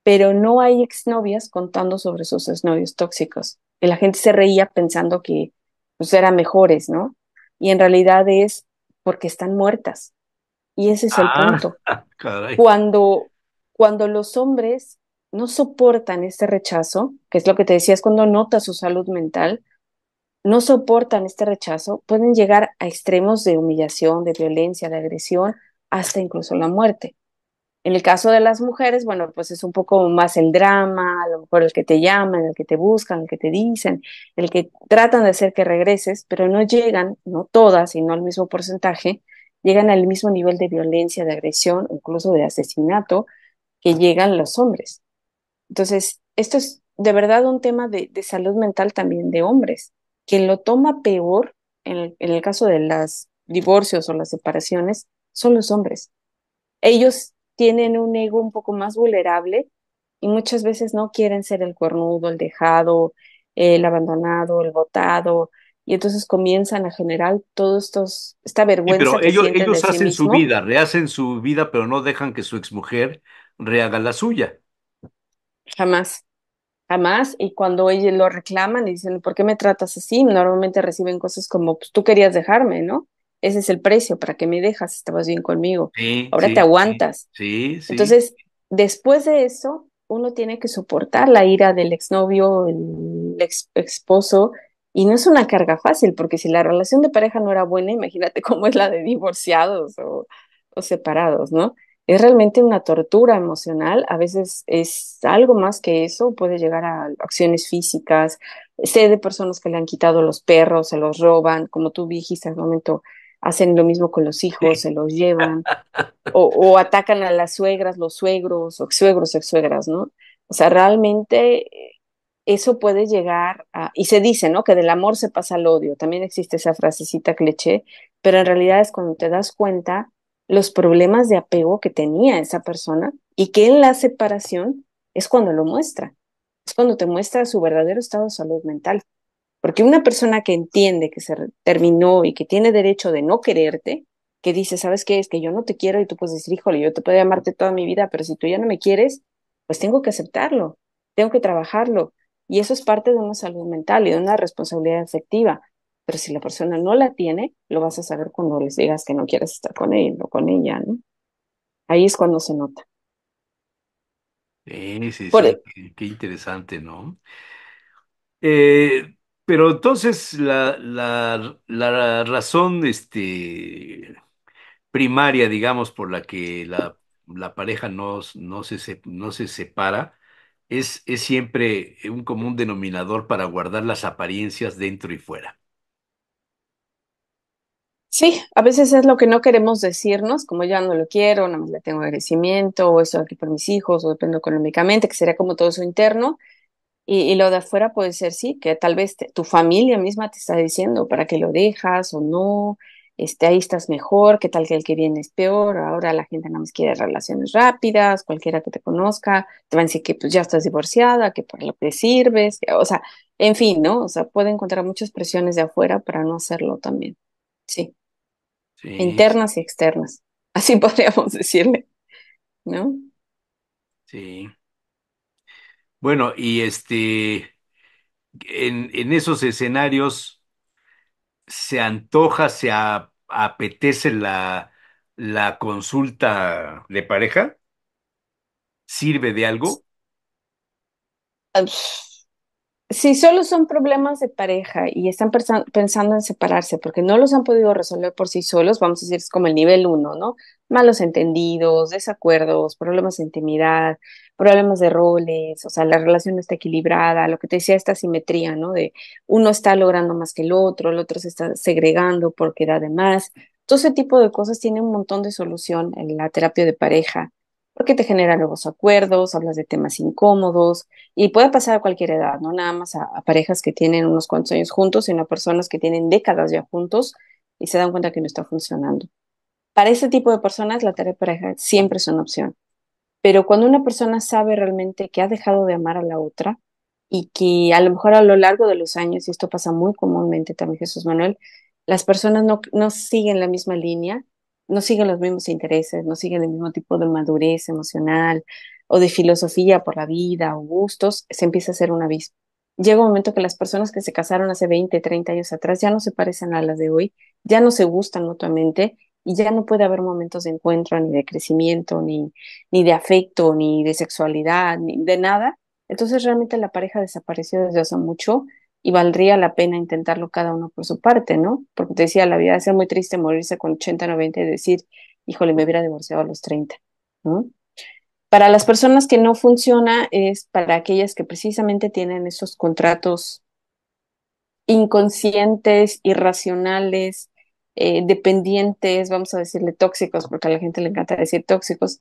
S2: Pero no hay exnovias contando sobre sus exnovios tóxicos. Y la gente se reía pensando que pues, eran mejores, ¿no? Y en realidad es porque están muertas. Y ese es el ah, punto. [laughs] Cuando, cuando los hombres no soportan este rechazo, que es lo que te decía, es cuando nota su salud mental, no soportan este rechazo pueden llegar a extremos de humillación, de violencia, de agresión, hasta incluso la muerte. En el caso de las mujeres, bueno, pues es un poco más el drama, a lo mejor el que te llaman, el que te buscan, el que te dicen, el que tratan de hacer que regreses, pero no llegan, no todas sino al mismo porcentaje, llegan al mismo nivel de violencia, de agresión, incluso de asesinato que llegan los hombres. Entonces, esto es de verdad un tema de, de salud mental también de hombres. Quien lo toma peor, en el, en el caso de los divorcios o las separaciones, son los hombres. Ellos tienen un ego un poco más vulnerable y muchas veces no quieren ser el cuernudo, el dejado, el abandonado, el botado, y entonces comienzan a generar todos estos esta vergüenza. pero ellos, ellos hacen su vida,
S1: rehacen su vida, pero no dejan que su exmujer rehaga la suya.
S2: Jamás jamás. Y cuando ellos lo reclaman y dicen, ¿por qué me tratas así? Normalmente reciben cosas como, pues tú querías dejarme, ¿no? Ese es el precio, ¿para que me dejas? Estabas bien conmigo. Ahora te aguantas. Entonces, después de eso, uno tiene que soportar la ira del exnovio, el ex esposo, y no es una carga fácil, porque si la relación de pareja no era buena, imagínate [laughs] cómo es la de divorciados o separados, ¿no? es realmente una tortura emocional, a veces es algo más que eso, puede llegar a acciones físicas, sé de personas que le han quitado los perros, se los roban, como tú dijiste al momento, hacen lo mismo con los hijos, se los llevan, [laughs] o, atacan a las suegras, los suegros, o suegros, ex suegras, ¿no? O sea, realmente eh, eso puede llegar a, y se dice, ¿no? Que del amor se pasa al odio, también existe esa frasecita cliché, pero en realidad es cuando te das cuenta los problemas de apego que tenía esa persona y que en la separación es cuando lo muestra, es cuando te muestra su verdadero estado de salud mental. Porque una persona que entiende que se terminó y que tiene derecho de no quererte, que dice, ¿sabes qué? Es que yo no te quiero y tú puedes decir, híjole, yo te puedo amarte toda mi vida, pero si tú ya no me quieres, pues tengo que aceptarlo, tengo que trabajarlo. Y eso es parte de una salud mental y de una responsabilidad afectiva. Pero si la persona no la tiene, lo vas a saber cuando les digas que no quieres estar con él o con ella, ¿no? Ahí es cuando se nota.
S1: Sí, sí, sí, e qué, interesante, ¿no? Eh, pero entonces la, razón este, primaria, digamos, por la que la, pareja no, no, se, no se separa, es, es, siempre un común denominador para guardar las apariencias dentro y fuera.
S2: Sí, a veces es lo que no queremos decirnos, como ya no lo quiero, nada más le tengo agradecimiento, o eso aquí por mis hijos, o dependo económicamente, que sería como todo eso interno. Y, lo de afuera puede ser, sí, que tal vez tu familia misma te está diciendo para qué lo dejas o no, este, ahí estás mejor, qué tal que el que viene es peor, ahora la gente nada más quiere relaciones rápidas, cualquiera que te conozca, te van a decir que pues ya estás divorciada, que para lo que sirves, o sea, en fin, ¿no? O sea, puede encontrar muchas presiones de afuera para no hacerlo también, sí internas y externas, [laughs] así podríamos decirle, ¿no?
S1: Sí. Bueno, y este, en, en esos escenarios se antoja, se apetece la, la consulta de pareja. ¿Sirve de algo?
S2: si solo son problemas de pareja y están pensando en separarse porque no los han podido resolver por sí solos, vamos a decir, es como el nivel uno, ¿no? Malos entendidos, desacuerdos, problemas de intimidad, problemas de roles, o sea, la relación no está equilibrada, lo que te decía, esta simetría, ¿no? De uno está logrando más que el otro, el otro se está segregando porque da de más. Todo ese tipo de cosas tiene un montón de solución en la terapia de pareja porque te genera nuevos acuerdos, hablas de temas incómodos y puede pasar a cualquier edad, no nada más a, parejas que tienen unos cuantos años juntos, sino a personas que tienen décadas ya juntos y se dan cuenta que no está funcionando. Para ese tipo de personas la tarea de pareja siempre es una opción, pero cuando una persona sabe realmente que ha dejado de amar a la otra y que a lo mejor a lo largo de los años, y esto pasa muy comúnmente también Jesús Manuel, las personas no, no siguen la misma línea no siguen los mismos intereses, no siguen el mismo tipo de madurez emocional o de filosofía por la vida o gustos, se empieza a hacer un abismo. Llega un momento que las personas que se casaron hace 20, 30 años atrás ya no se parecen a las de hoy, ya no se gustan mutuamente y ya no puede haber momentos de encuentro, ni de crecimiento, ni, ni de afecto, ni de sexualidad, ni de nada. Entonces realmente la pareja desapareció desde hace mucho y valdría la pena intentarlo cada uno por su parte, ¿no? Porque te decía, la vida es muy triste morirse con 80, 90 y decir, híjole, me hubiera divorciado a los 30, ¿no? Para las personas que no funciona es para aquellas que precisamente tienen esos contratos inconscientes, irracionales, eh, dependientes, vamos a decirle tóxicos, porque a la gente le encanta decir tóxicos,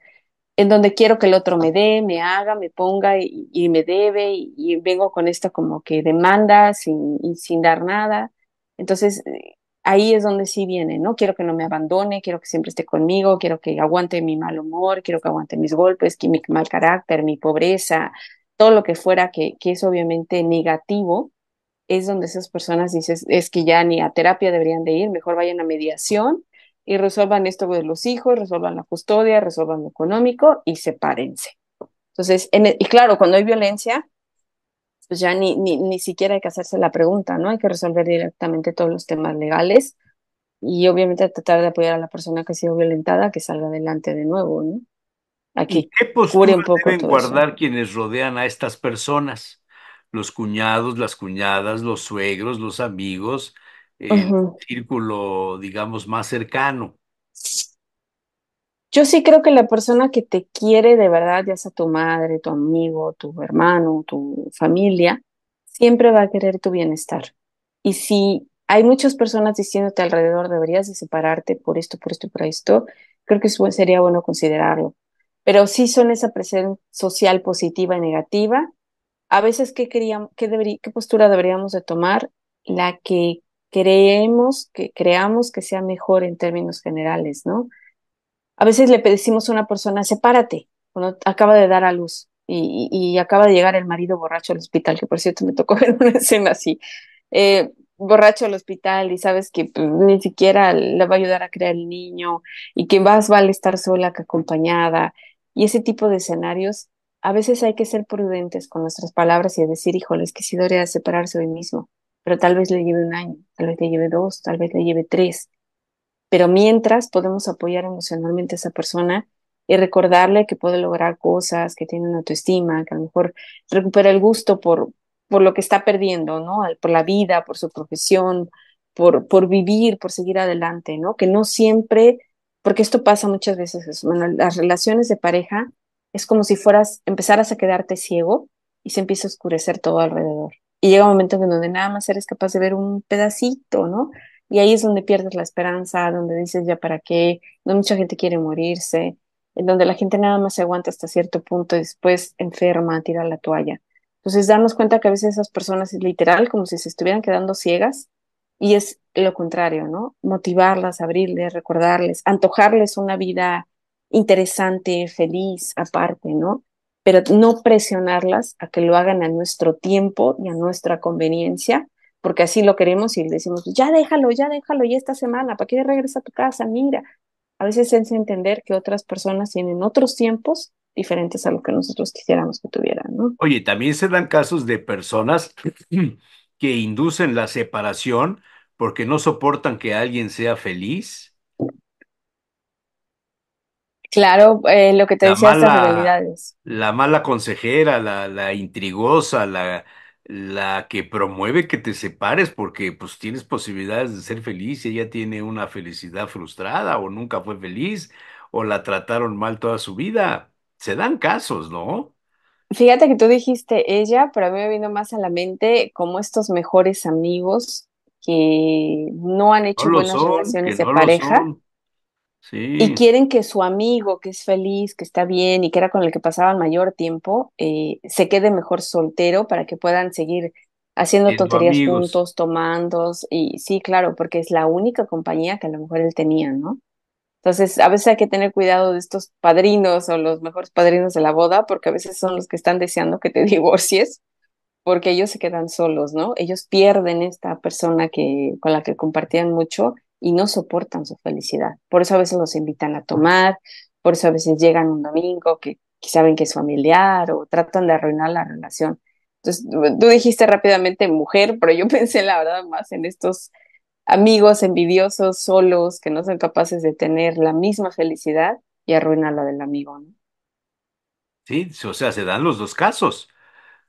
S2: en donde quiero que el otro me dé, me haga, me ponga y, me debe y, vengo con esto como que demanda sin, sin dar nada. Entonces eh, ahí es donde sí viene, ¿no? Quiero que no me abandone, quiero que siempre esté conmigo, quiero que aguante mi mal humor, quiero que aguante mis golpes, mi mal carácter, mi pobreza, todo lo que fuera que, que es obviamente negativo, es donde esas personas dices, es que ya ni a terapia deberían de ir, mejor vayan a mediación y resuelvan esto de los hijos, resuelvan la custodia, resuelvan lo económico y sepárense. Entonces, e, y claro, cuando hay violencia, pues ya ni, ni, ni, siquiera hay que hacerse la pregunta, ¿no? Hay que resolver directamente todos los temas legales y obviamente tratar de apoyar a la persona que ha sido violentada que salga adelante de nuevo, ¿no? Aquí. ¿Qué un poco deben guardar
S1: quienes rodean a estas personas? Los cuñados, las cuñadas, los suegros, los amigos, eh, círculo, digamos, más cercano.
S2: Yo sí creo que la persona que te quiere de verdad, ya sea tu madre, tu amigo, tu hermano, tu familia, siempre va a querer tu bienestar. Y si hay muchas personas diciéndote alrededor, deberías de separarte por esto, por esto, por esto, creo que sería bueno considerarlo. Pero si son esa presencia social positiva y negativa. A veces, ¿qué, qué, debería, qué postura deberíamos de tomar? La que creemos que creamos que sea mejor en términos generales, ¿no? A veces le pedimos a una persona, sepárate, cuando acaba de dar a luz y, acaba de llegar el marido borracho al hospital, que por cierto me tocó [laughs] ver una escena así. Eh, borracho al hospital y sabes que pues, ni siquiera le va a ayudar a crear el niño y que más vale estar sola que acompañada. Y ese tipo de escenarios, a veces hay que ser prudentes con nuestras palabras y decir, híjole, es que si debería separarse hoy mismo pero tal vez le lleve un año, tal vez le lleve dos, tal vez le lleve tres. Pero mientras podemos apoyar emocionalmente a esa persona y recordarle que puede lograr cosas, que tiene una autoestima, que a lo mejor recupera el gusto por, por lo que está perdiendo, ¿no? Por la vida, por su profesión, por, por vivir, por seguir adelante, ¿no? Que no siempre, porque esto pasa muchas veces, las relaciones de pareja es como si fueras, empezaras a quedarte ciego y se empieza a oscurecer todo alrededor y llega un momento en donde nada más eres capaz de ver un pedacito, ¿no? Y ahí es donde pierdes la esperanza, donde dices ya para qué, no mucha gente quiere morirse, en donde la gente nada más se aguanta hasta cierto punto y después enferma, tira la toalla. Entonces, darnos cuenta que a veces esas personas es literal como si se estuvieran quedando ciegas y es lo contrario, ¿no? Motivarlas, abrirles, recordarles, antojarles una vida interesante, feliz, aparte, ¿no? pero no presionarlas a que lo hagan a nuestro tiempo y a nuestra conveniencia, porque así lo queremos y decimos, ya déjalo, ya déjalo, ya esta semana, ¿para que regresa a tu casa? Mira, a veces es entender que otras personas tienen otros tiempos diferentes a lo que nosotros quisiéramos que tuvieran, ¿no?
S1: Oye, también se dan casos de personas que inducen la separación porque no soportan que alguien sea feliz
S2: Claro, eh, lo que te decía, estas realidades.
S1: la mala consejera, la, la intrigosa, la, la que promueve que te separes porque pues tienes posibilidades de ser feliz y ella tiene una felicidad frustrada o nunca fue feliz o la trataron mal toda su vida. Se dan casos,
S2: ¿no? Fíjate que tú dijiste ella, pero a mí me vino más a la mente como estos mejores amigos que no han hecho buenas relaciones de pareja. Y quieren que su amigo, que es feliz, que está bien y que era con el que pasaban mayor tiempo, eh, se quede mejor soltero para que puedan seguir haciendo tonterías juntos, tomando. Y sí, claro, porque es la única compañía que a lo mejor él tenía, ¿no? Entonces, a veces hay que tener cuidado de estos padrinos o los mejores padrinos de la boda, porque a veces son los que están deseando que te [laughs] divorcies, porque ellos se quedan solos, ¿no? Ellos pierden esta persona que, con la que compartían mucho y no soportan su felicidad. Por eso a veces los invitan a tomar, por eso a veces llegan un domingo que, saben que es familiar o tratan de arruinar la relación. Entonces, tú dijiste rápidamente mujer, pero yo [laughs] pensé la verdad más en estos amigos envidiosos, solos, que no son capaces de tener la misma felicidad y arruinar la del amigo. ¿no?
S1: Sí, o sea, se dan los dos casos.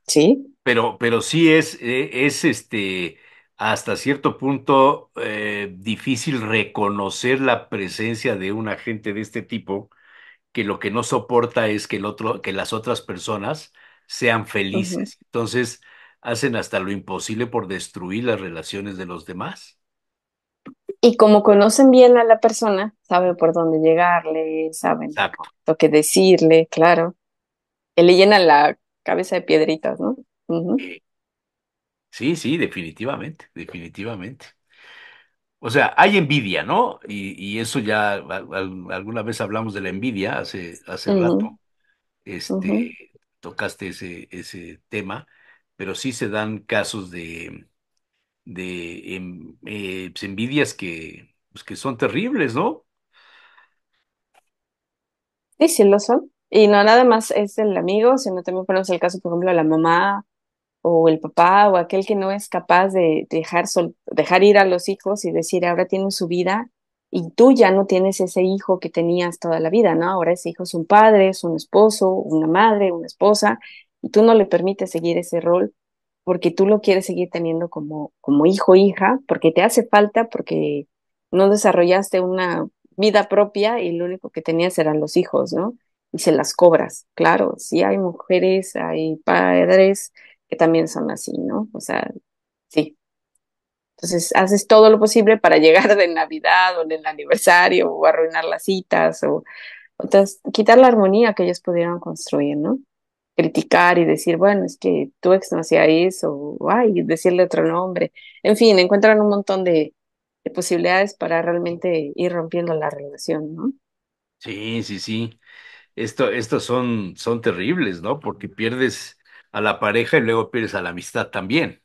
S1: Sí. Pero, pero sí es, e, es este, hasta cierto punto eh, difícil reconocer la presencia de un agente de este tipo que lo que no soporta es que el otro, que las otras personas sean felices. Entonces, hacen hasta lo imposible por destruir las relaciones de los demás.
S2: Y como conocen bien a la persona, saben por dónde llegarle, saben lo que decirle, claro. le llenan la cabeza de piedritas, ¿no?
S1: Sí, sí, definitivamente, definitivamente. O sea, hay envidia, ¿no? Y, eso ya alguna vez hablamos de la envidia hace, hace rato. Este, tocaste ese, ese tema, pero sí se dan casos de, eh, pues, envidias que, pues, que son terribles, ¿no?
S2: Sí, sí lo son. Y no nada más es el amigo, sino también ponemos el caso, por ejemplo, de la mamá o el papá o aquel que no es capaz de dejar, dejar ir a los hijos y decir, ahora tienen su vida y tú ya no tienes ese hijo que tenías toda la vida, ¿no? Ahora ese hijo es un padre, es un esposo, una madre, una esposa, y tú no le permites seguir ese rol porque tú lo quieres seguir teniendo como, como hijo, hija, porque te hace falta, porque no desarrollaste una vida propia y lo único que tenías eran los hijos, ¿no? Y se las cobras, claro, sí hay mujeres, hay padres, también son así, ¿no? O sea, sí. Entonces, haces todo lo posible para [laughs] llegar de Navidad o en el aniversario o arruinar las citas o quitar la armonía que ellos pudieron construir, ¿no? Criticar y decir, bueno, es que tu ex no hacía eso, o ay, decirle otro nombre. En fin, encuentran un montón de, de posibilidades para realmente ir rompiendo la relación, ¿no?
S1: Sí, sí, sí. Esto, estos son, son terribles, ¿no? Porque pierdes a la pareja y luego pierdes a la amistad también.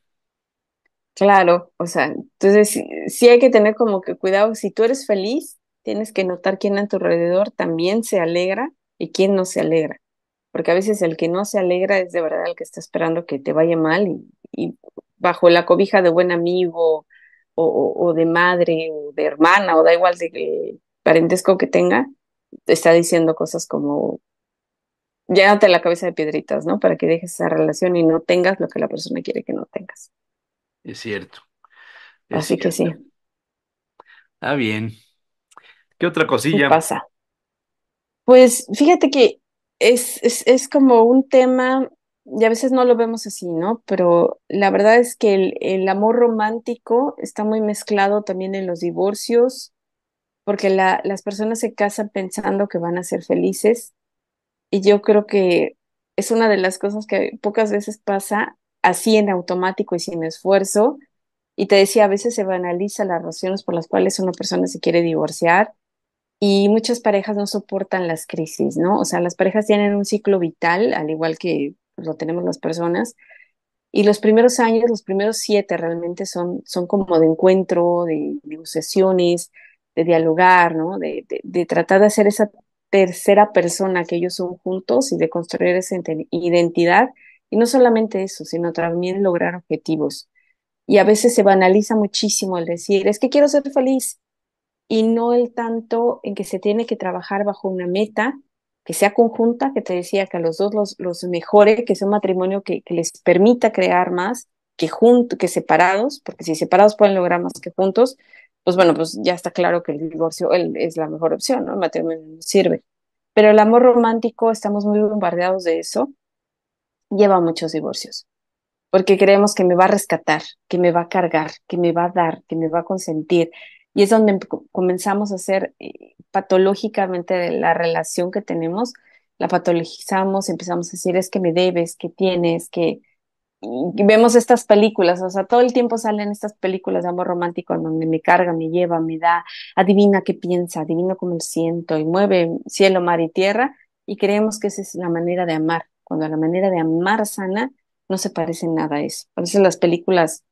S2: Claro, o sea, entonces sí hay que tener como que cuidado, si tú eres feliz, tienes que notar quién a tu alrededor también se alegra y quién no se alegra, porque a veces el que no se alegra es de verdad el que está esperando que te vaya mal y, bajo la cobija de buen amigo o, de madre o de hermana o da igual de parentesco que tenga, está diciendo cosas como llénate la cabeza de piedritas, ¿no? Para que dejes esa relación y no tengas lo que la persona quiere que no tengas. Es
S1: cierto. Así que sí. Ah, bien. ¿Qué otra cosilla? ¿Qué pasa?
S2: Pues fíjate que es, es, como un tema, y a veces no lo vemos así, ¿no? Pero la verdad es que el, el amor romántico está muy mezclado también en los divorcios, porque la, las personas se casan pensando que van a ser felices y yo creo que es una de las cosas que pocas veces pasa así en automático y sin esfuerzo. Y te decía, a veces se banaliza las razones por las cuales una persona se quiere divorciar y muchas parejas no soportan las crisis, ¿no? O sea, las parejas tienen un ciclo vital, al igual que lo tenemos las personas, y los primeros años, los primeros siete realmente son, son como de encuentro, de negociaciones, de dialogar, ¿no? De, de, de tratar de hacer esa tercera persona que ellos son juntos y de construir esa identidad. Y no solamente eso, sino también lograr objetivos. Y a veces se banaliza muchísimo el decir, es que quiero ser feliz. Y no el tanto en que se tiene que trabajar bajo una meta que sea conjunta, que te decía que a los dos los, los mejore, que sea un matrimonio que, les permita crear más que, junto, que separados, porque si separados pueden lograr más que juntos, pues bueno, pues ya está claro que el divorcio es la mejor opción, ¿no? El matrimonio no sirve. Pero el amor romántico, estamos muy bombardeados de eso, lleva muchos divorcios, porque creemos que me va a rescatar, que me va a cargar, que me va a dar, que me va a consentir. Y es donde comenzamos a hacer eh, patológicamente la relación que tenemos, la patologizamos, empezamos a decir, es que me debes, que tienes, que, vemos estas películas, o sea, todo el tiempo salen estas películas de amor romántico en donde me carga, me lleva, me da, adivina qué piensa, adivina cómo lo siento y mueve cielo, mar y tierra y creemos que esa es la manera de amar, cuando la manera de amar sana no se parece en nada a eso. Por eso las películas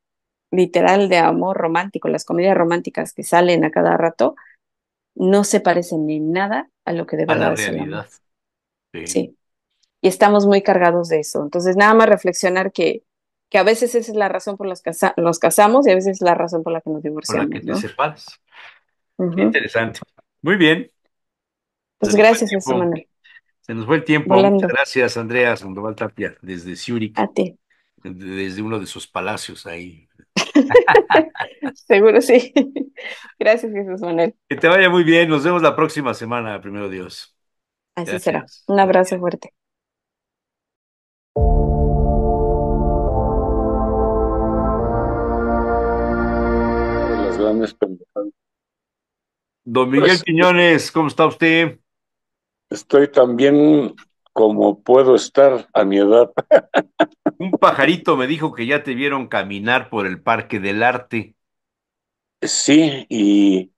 S2: literal de amor romántico, las comedias románticas que salen a cada rato, no se parecen en nada a lo que de a la realidad. sí y estamos muy cargados de eso. Entonces, nada más reflexionar que, que a veces esa es la razón por la que nos casamos y a veces es la razón por la que nos divorciamos.
S1: te Interesante. Muy bien.
S2: Pues gracias, Jesús Manuel.
S1: Se nos fue el tiempo. gracias, Andrea Sandoval Tapia, desde Zurich. Desde uno de sus palacios ahí.
S2: [laughs] Seguro sí. Gracias, Jesús Manuel.
S1: Que te vaya muy bien. Nos vemos la próxima semana, primero Dios. Así será.
S2: Un abrazo fuerte.
S3: Don Miguel pues, Quiñones, ¿cómo está usted? Estoy tan bien como puedo estar a mi edad. [laughs]
S1: Un pajarito me dijo que ya te vieron caminar por el Parque
S3: del Arte. Sí, y,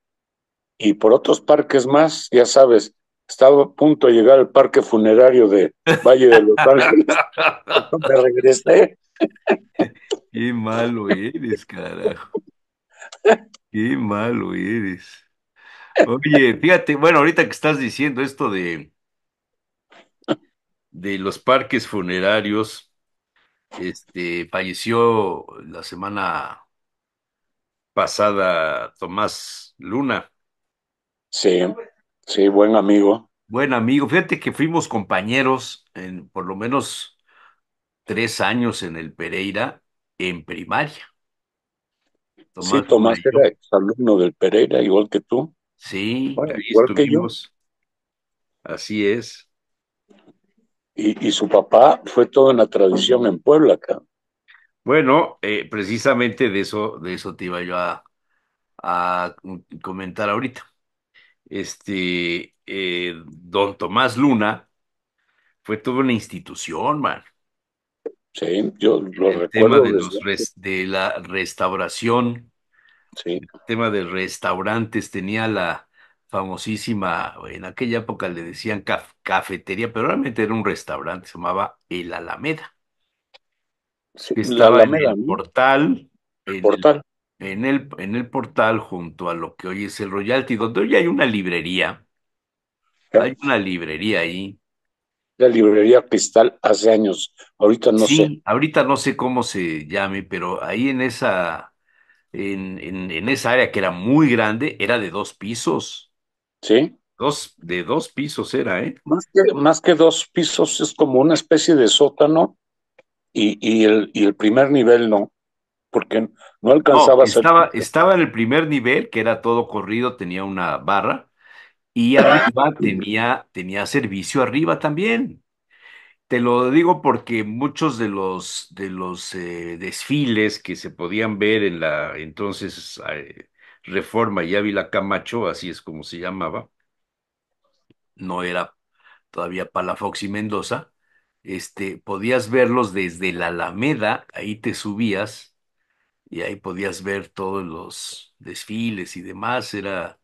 S3: y por otros parques más, ya sabes, estaba a punto de llegar al parque funerario de Valle de los Ángeles. [laughs] me regresé.
S1: Qué malo eres, carajo. [laughs] Qué malo eres. Oye, fíjate, bueno, ahorita que estás diciendo esto de, de los parques funerarios, este, falleció la semana pasada Tomás Luna.
S3: Sí, sí, buen amigo.
S1: Buen amigo. Fíjate que fuimos compañeros en por lo menos tres años en el Pereira en primaria
S3: sí, Tomás era exalumno del Pereira, igual que tú. Sí, igual que Así es. Y, y, su papá fue toda una tradición en Puebla acá.
S1: Bueno, eh, precisamente de eso, de eso te iba yo a, comentar ahorita. Este, eh, don Tomás Luna fue toda una institución, man. Sí, yo lo el Tema de, los de la restauración. El tema de restaurantes tenía la famosísima, en aquella época le decían cafetería, pero realmente era un restaurante, se llamaba El Alameda. estaba en el portal. en, el, en el portal, junto a lo que hoy es el Royalty, donde hoy hay una librería.
S3: Hay una librería ahí la librería Cristal hace años. Ahorita no sé.
S1: Ahorita no sé cómo se llame, pero ahí en esa, en, en, esa área que era muy grande, era de dos pisos. Sí.
S3: Dos, de dos pisos era, ¿eh? Más que, más que dos pisos es como una especie de sótano y, el, y el primer nivel no, porque no alcanzaba estaba,
S1: Estaba en el primer nivel, que era todo corrido, tenía una barra, y arriba tenía, tenía servicio arriba también. Te lo digo porque muchos de los, de los eh, desfiles que se podían ver en la entonces eh, Reforma y Ávila Camacho, así es como se llamaba, no era todavía Palafox y Mendoza, este, podías verlos desde la Alameda, ahí te subías y ahí podías ver todos los desfiles y demás, era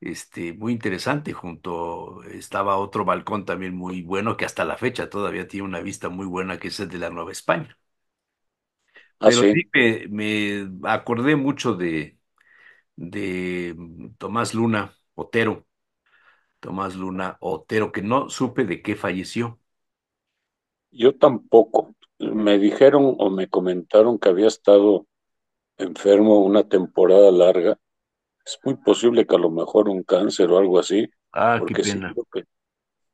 S1: este, muy interesante. Junto estaba otro balcón también muy bueno que hasta la fecha todavía tiene una vista muy buena que es el de la Nueva España. Ah, Pero me, acordé mucho de, de mm, Tomás Luna Otero,
S3: Tomás Luna Otero, que no supe de qué falleció. Yo tampoco. Me dijeron o me comentaron que había estado enfermo una temporada larga es muy posible que a lo mejor un cáncer o algo así. Ah, porque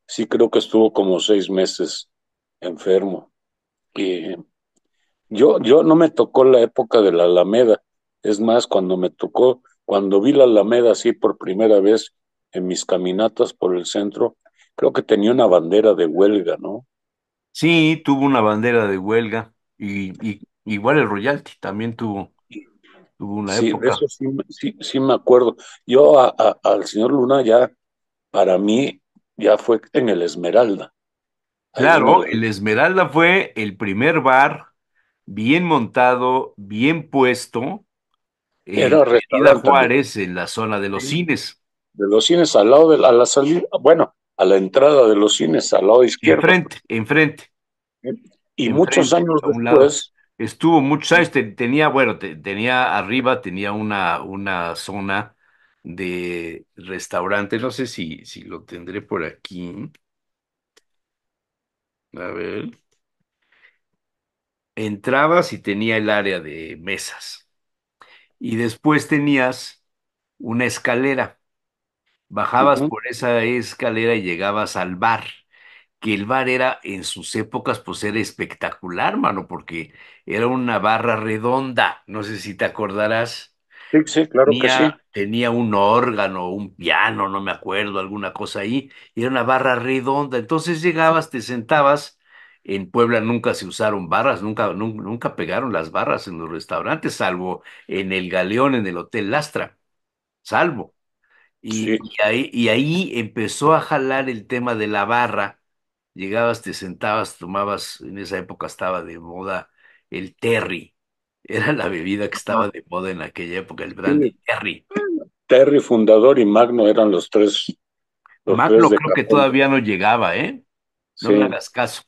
S3: Sí, creo que, estuvo como seis meses enfermo. Y yo, yo no me tocó la época de la Alameda. Es más, cuando me tocó, cuando vi la Alameda así por primera vez en mis caminatas por el centro, creo que tenía una bandera de huelga, ¿no? Sí,
S1: tuvo una bandera de huelga y, y igual el Royalty también tuvo
S3: sí, Eso sí, sí, me acuerdo. Yo al señor Luna ya, para mí, ya fue en el Esmeralda. claro, el Esmeralda
S1: fue el primer bar bien montado, bien puesto.
S3: Eh, Era en Juárez, en la zona de los cines. De los cines, al lado de la, salida, bueno, a la entrada de los cines, al lado izquierdo. Enfrente,
S1: enfrente. Y muchos años después, Estuvo mucho, años, tenía, bueno, tenía arriba, tenía una, una zona de restaurante, no sé si, si lo tendré por aquí, a ver, entrabas y tenía el área de mesas y después tenías una escalera, bajabas por esa escalera y llegabas al bar que el bar era en sus épocas, pues era espectacular, mano, porque era una barra redonda, no sé si te acordarás.
S3: Sí, sí, claro que sí.
S1: Tenía un órgano, un piano, no me acuerdo, alguna cosa ahí, y era una barra redonda. Entonces llegabas, te sentabas. En Puebla nunca se usaron barras, nunca, nunca, pegaron las barras en los restaurantes, salvo en el Galeón, en el Hotel Lastra, salvo. Y, y ahí empezó a jalar el tema de la barra, Llegabas, te sentabas, tomabas, en esa época estaba de moda el Terry. [laughs] Era la bebida que estaba de
S3: moda en aquella época, el brandy Terry. Terry, fundador y Magno eran los tres.
S1: Magno creo que todavía no llegaba,
S3: ¿eh? No me hagas caso.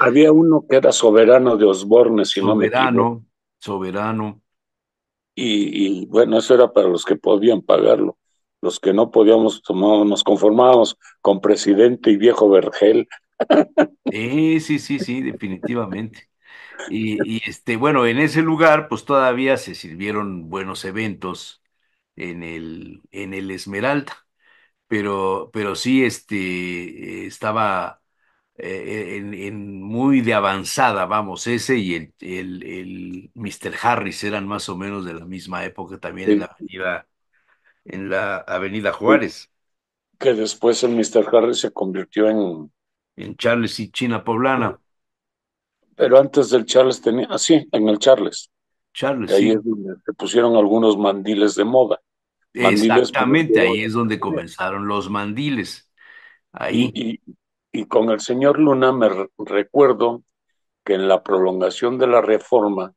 S3: Había uno que era soberano de Osborne, si no me equivoco. Soberano, y, y, bueno, eso era para los que podían pagarlo. Los que no podíamos, nos conformábamos con presidente y viejo Vergel.
S1: Sí, sí, sí, definitivamente. Y, este, bueno, en ese lugar, pues todavía se sirvieron buenos eventos en el, en el Esmeralda, pero, pero sí, este, estaba eh, en, muy de avanzada, vamos, ese y el, el, Mr. Harris eran más o menos de la misma época también en la avenida, en la avenida Juárez. Que
S3: después el Mr. Harris se convirtió en
S1: en Charles y China Poblana.
S3: Pero antes del Charles tenía, ah, sí, en el Charles. Charles. Ahí es donde se pusieron algunos mandiles de moda. Exactamente, ahí es
S1: donde comenzaron los
S3: mandiles. Ahí. Y, con el señor Luna me recuerdo que en la prolongación de la reforma,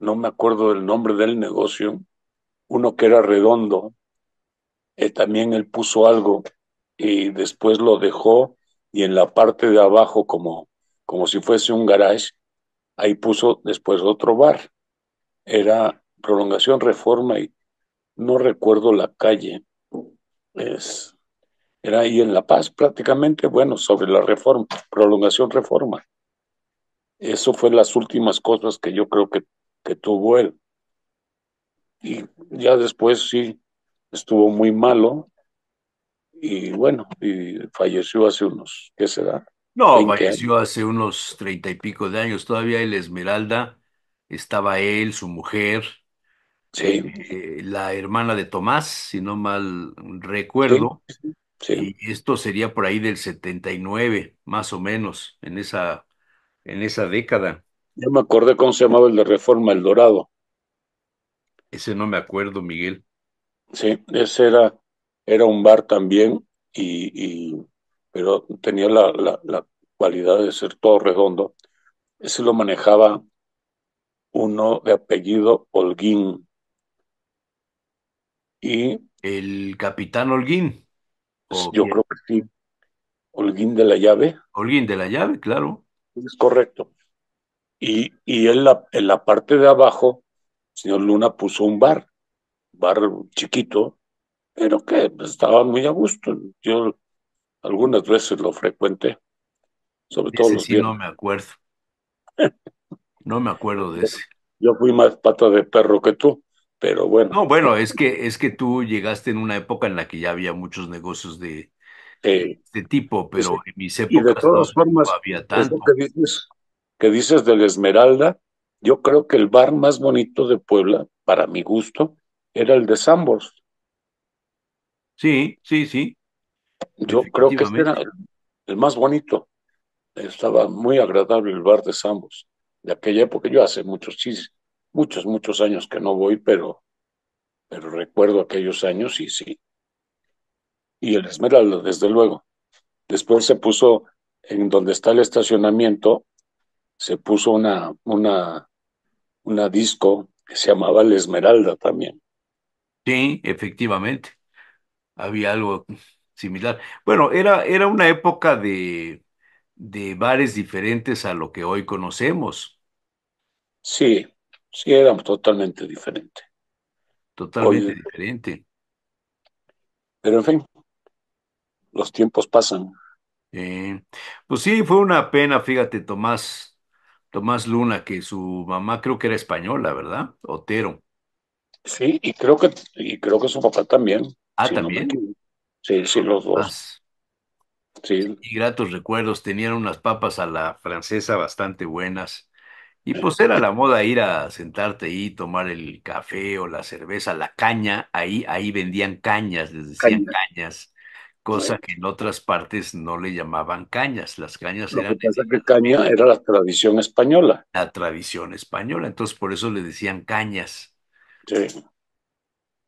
S3: no me acuerdo del nombre del negocio, uno que era redondo, eh, también él puso algo y después lo dejó y en la parte de abajo, como, como si fuese un garage, ahí puso después otro bar. Era prolongación reforma y no recuerdo la calle. Es, era ahí en La Paz prácticamente, bueno, sobre la reforma, prolongación reforma. Eso fue las últimas cosas que yo creo que, que tuvo él. Y ya después sí, estuvo muy malo, y bueno, y falleció hace unos, ¿qué será? No, falleció
S1: hace unos treinta y pico de años, todavía el Esmeralda, estaba él, su mujer, sí. Eh, eh, la hermana de Tomás, si no mal recuerdo, sí. y esto sería por ahí del 79, más o menos, en esa,
S3: en esa década. Yo me acordé cómo se llamaba el de Reforma, El Dorado. Ese no me acuerdo, Miguel. Sí, ese era era un bar también, y, pero tenía la, cualidad de ser todo redondo. Ese lo manejaba uno de apellido Holguín. Y el capitán Holguín. yo creo que sí. Holguín de la llave. Holguín de la llave, claro. Es correcto. Y, en, la, en la parte de abajo, señor Luna puso un bar, bar chiquito, pero que estaban muy a gusto. Yo algunas veces lo frecuenté, sobre todo los sí no me acuerdo.
S1: No me acuerdo de ese.
S3: Yo fui más pata de perro que tú, pero bueno. No, bueno,
S1: es que es que tú llegaste en una época en la que ya había muchos negocios
S3: de, este tipo, pero en mis épocas y de todas formas, había tanto. Que dices, que de Esmeralda, yo creo que el bar más bonito de Puebla, para mi gusto, era el de Sambors. Sí, sí, sí. Yo creo que este era el, más bonito. Estaba muy agradable el bar de Sambos de aquella época. Yo hace muchos, muchos, muchos años que no voy, pero, pero recuerdo aquellos años y sí. Y el Esmeralda, desde luego. Después se puso, en donde está el estacionamiento, se puso una, una, una disco que se llamaba La Esmeralda también.
S1: Sí, efectivamente había algo similar. Bueno, era, era una época de, bares diferentes a
S3: lo que hoy conocemos. Sí, sí, era totalmente diferente. Totalmente diferente. Pero en fin, los tiempos pasan. pues sí, fue una pena, fíjate,
S1: Tomás, Tomás Luna, que su mamá creo que era española, ¿verdad? Otero.
S3: Sí, y creo que, y creo que su papá también. Ah, también. sí, sí, los dos.
S1: Ah, sí. Y gratos recuerdos, tenían unas papas a la francesa bastante buenas. Y pues era la moda ir a sentarte ahí, tomar el café o la cerveza, la caña, ahí, ahí vendían cañas, les decían cañas, cosa que en otras partes no le llamaban cañas, las cañas eran... que
S3: caña era
S1: la tradición española. La tradición española, entonces por eso le decían cañas.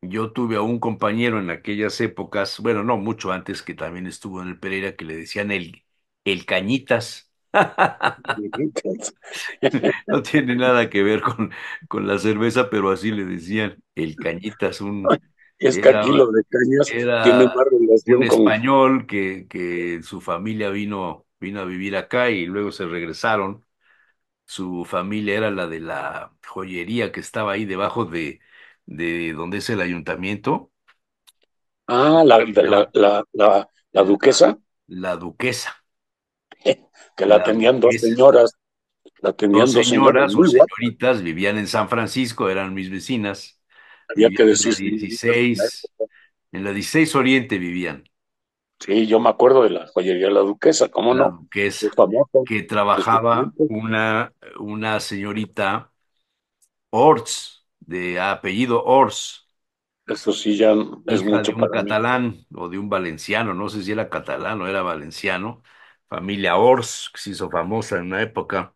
S1: Yo tuve a un compañero en aquellas épocas, bueno, no mucho antes, que también estuvo en el Pereira, que le decían el, el cañitas.
S3: [laughs] no
S1: tiene nada que ver con, con la cerveza, pero así le decían, el cañitas, un, es de Cañas
S2: tiene más relación un
S1: español que, que, su familia vino, vino a vivir acá y luego se regresaron. Su familia era la de la joyería que estaba ahí debajo de, de dónde es el ayuntamiento. Ah, la, la,
S3: duquesa. La duquesa. [laughs] Que la, tenían dos señoras. La tenían dos señoras, dos
S1: señoritas, vivían en San Francisco, eran mis vecinas. Había que decir. En la 16, en la 16 Oriente vivían.
S3: Sí, yo me acuerdo de la joyería La Duquesa, ¿cómo no? Duquesa, que
S1: trabajaba este, una, una señorita Orts, de apellido Ors. Eso sí ya es mucho de un catalán o de un valenciano, no sé si era catalán o era valenciano, familia Ors, que se hizo famosa en una época.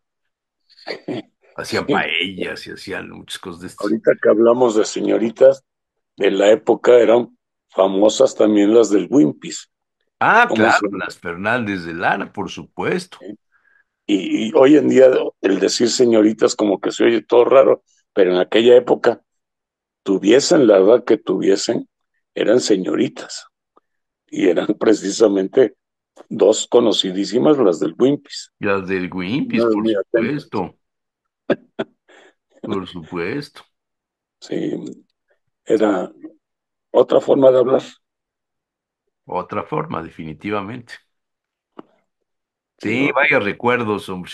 S3: [laughs] Hacían paellas y hacían muchas cosas de Ahorita que hablamos de señoritas, en la época eran famosas también las del Wimpis.
S1: Ah, claro, las Fernández de Lana por supuesto.
S3: y, hoy en día el decir señoritas como que se oye todo raro, pero en aquella época, tuviesen la edad que tuviesen, eran señoritas y eran [laughs] precisamente dos conocidísimas, las del Wimpis.
S1: Las del Wimpis, por
S3: supuesto. [laughs] por supuesto. Sí, era otra forma de hablar. Otra forma, definitivamente. Sí, sí. vaya recuerdos, hombre.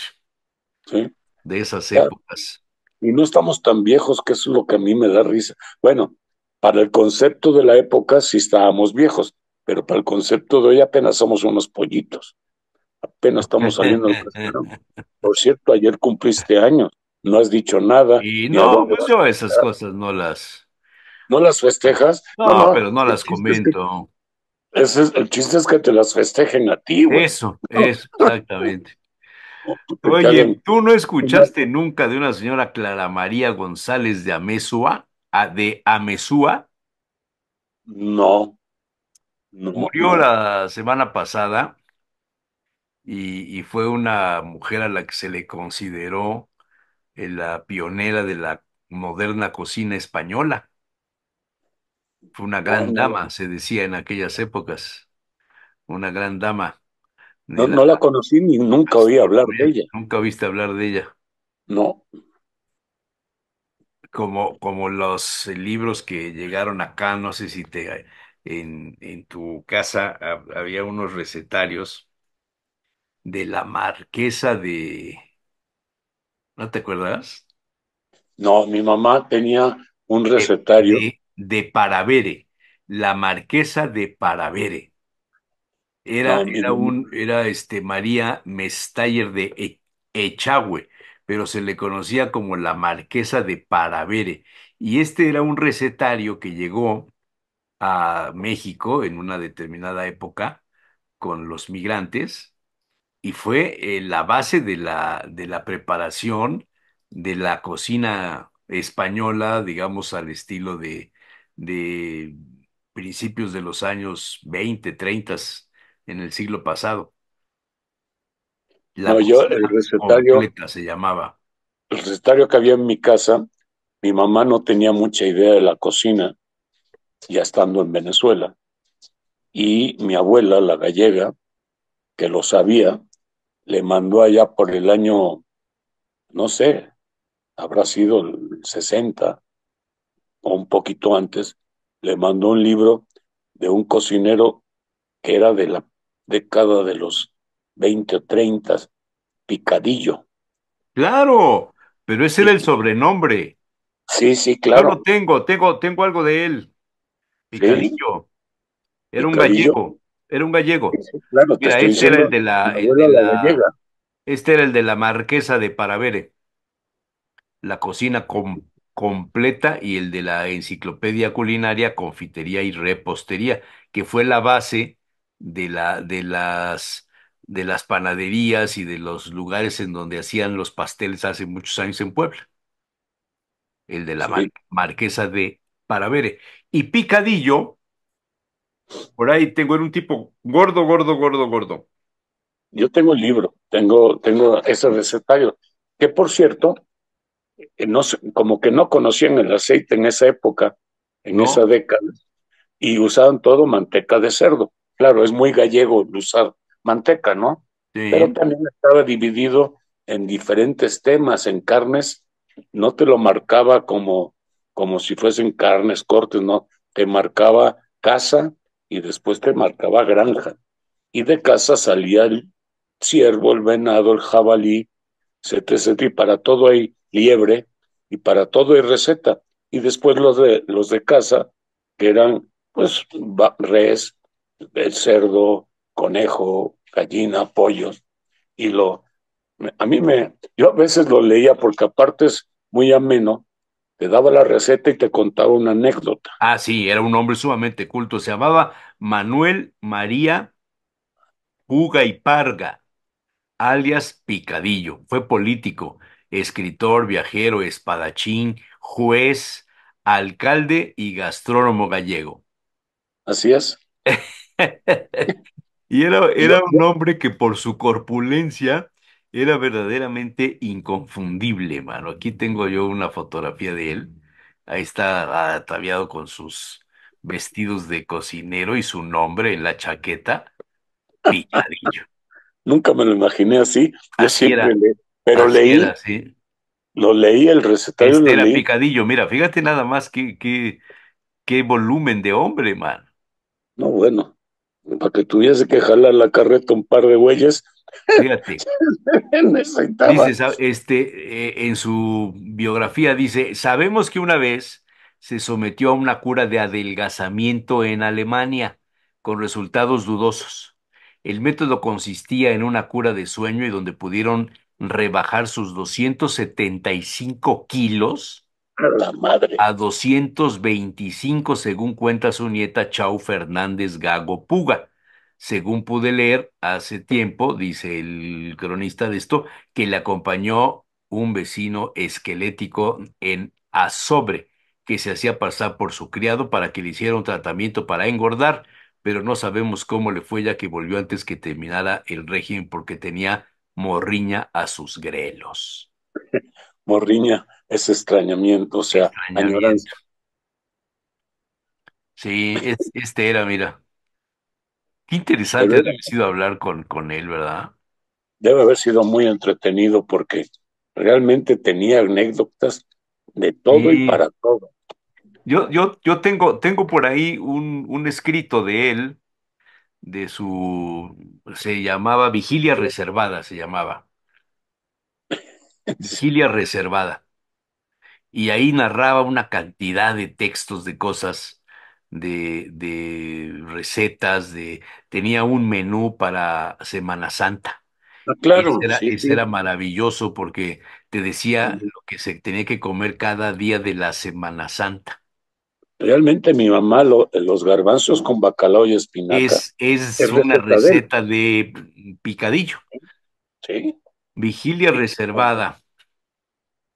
S3: Sí. De esas épocas y no estamos tan viejos, que es lo que a mí me da risa. Bueno, para el concepto de la época sí estábamos viejos, pero para el concepto de hoy apenas somos unos pollitos. Apenas estamos saliendo [laughs] Por cierto, ayer cumpliste años, no has dicho nada. Y no, pues yo esas cosas no las... ¿No las festejas? No, pero no las comento. ese el chiste es que te las festejen a ti. Güey. Eso, eso, exactamente. Oye,
S1: ¿tú no escuchaste nunca de una señora Clara María González de Amesúa? Ah, ¿De Amesúa? No. Murió la semana pasada y, y, fue una mujer a la que se le consideró eh, la pionera de la moderna cocina española. Fue una gran dama, se decía en aquellas épocas. Una gran dama. No, la...
S3: conocí ni nunca
S1: oí ah, hablar de ella. Nunca viste hablar de ella.
S3: No. Como,
S1: como los libros que llegaron acá, no sé si te en, en tu casa había unos recetarios de la marquesa de... ¿No te acuerdas? No, mi mamá tenía un recetario. de Paravere, la marquesa de Paravere. Era, era un, era este María Mestayer de e, Echagüe, pero se le conocía como la Marquesa de Paravere. Y este era un recetario que llegó a México en una determinada época con los migrantes y fue eh, la base de la, de la preparación de la cocina española, digamos al estilo de, de principios de los años 20, 30
S3: en el siglo pasado. no, yo, el recetario se llamaba. El recetario que había en mi casa, mi mamá no tenía mucha idea de la cocina, ya estando en Venezuela, y mi abuela, la gallega, que lo sabía, le mandó allá por el año, no sé, habrá sido el 60 o un poquito antes, le mandó un libro de un cocinero que era de la cada de los 20 o 30, Picadillo. Claro, pero ese era el sobrenombre. Sí, sí, claro. Yo lo tengo,
S1: tengo, tengo algo de él.
S4: Picadillo.
S1: Era un gallego. Era un gallego.
S2: este era el de la,
S1: este era el de la marquesa de Paravere. La cocina completa y el de la enciclopedia culinaria, confitería y repostería, que fue la base de la, de las, de las panaderías y de los lugares en donde hacían los pasteles hace muchos años en Puebla. El de la marquesa de Paravere. Y Picadillo, por ahí tengo, era un tipo
S3: gordo, gordo, gordo, gordo. Yo tengo el libro, tengo, tengo ese recetario, que por cierto, eh, no, como que no conocían el aceite en esa época, en esa década, y usaban todo manteca de cerdo. Claro, es muy gallego usar manteca, ¿no? Pero también estaba dividido en diferentes temas, en carnes, no te lo marcaba como, como si fuesen carnes cortes, no, te marcaba casa y después te marcaba granja. Y de casa salía el ciervo, el venado, el jabalí, etc. Y para todo hay liebre y para todo hay receta. Y después los de, los de casa, que eran pues res, el cerdo, conejo, gallina, pollos, y lo, a mí me, yo a veces lo leía porque aparte es muy ameno, te daba la receta y te contaba una anécdota.
S1: Ah, sí, era un hombre sumamente culto, se llamaba Manuel María Puga y Parga, alias Picadillo, fue político, escritor, viajero, espadachín, juez, alcalde y gastrónomo gallego. Así es. [laughs] [laughs] y era, era un hombre que por su corpulencia era verdaderamente inconfundible, mano. Aquí tengo yo una fotografía de él. Ahí está ataviado con sus vestidos de cocinero y su nombre en la chaqueta,
S3: Picadillo. [laughs] Nunca me lo imaginé así. pero leí. Lo leí el recetario. Este era
S1: Picadillo. Mira, fíjate nada más qué,
S3: qué, volumen de hombre, mano. No, bueno para que tuviese que jalar la carreta un par de huellas. Fíjate. [laughs] dice,
S1: este, eh, en su biografía dice, sabemos que una vez se sometió a una cura de adelgazamiento en Alemania, con resultados dudosos. El método consistía en una cura de sueño y donde pudieron rebajar sus 275 kilos la madre. A 225, según cuenta su nieta Chau Fernández Gago Puga. Según pude leer hace tiempo, dice el cronista de esto, que le acompañó un vecino esquelético en Azobre, que se hacía pasar por su criado para que le hiciera un tratamiento para engordar, pero no sabemos cómo le fue ya que volvió antes que terminara el régimen porque tenía morriña a sus
S3: grelos. [laughs] morriña ese extrañamiento, o sea,
S1: Sí, [laughs] este era, mira. Qué
S3: interesante haber sido hablar con, con él, ¿verdad? debe haber sido muy entretenido porque realmente tenía anécdotas de todo y para todo.
S1: Yo, yo, yo tengo, tengo por ahí un, un escrito de él, de su, se llamaba Vigilia Reservada, se llamaba. [laughs] Vigilia Reservada y ahí narraba una cantidad de textos, de cosas, de, recetas, de tenía un menú para Semana Santa.
S4: Ah, claro, ese era,
S1: maravilloso
S3: porque te
S1: decía lo que se tenía que comer cada día de la Semana Santa.
S3: Realmente mi mamá, los garbanzos con bacalao y espinaca. Es, una receta
S1: de picadillo. Sí. Vigilia reservada.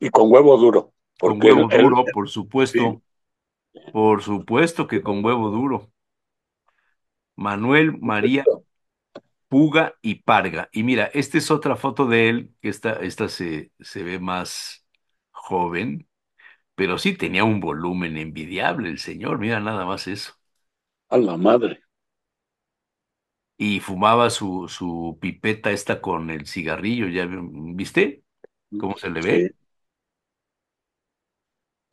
S1: Y con huevo duro con huevo duro, por supuesto. Por supuesto que con huevo duro. Manuel María Puga y Parga. Y mira, esta es otra foto de él, esta, esta se, se ve más joven, pero sí tenía un volumen envidiable el señor, mira nada más eso. A la madre. Y fumaba su, su pipeta esta con el cigarrillo, ¿ya viste? ¿Cómo se le ve?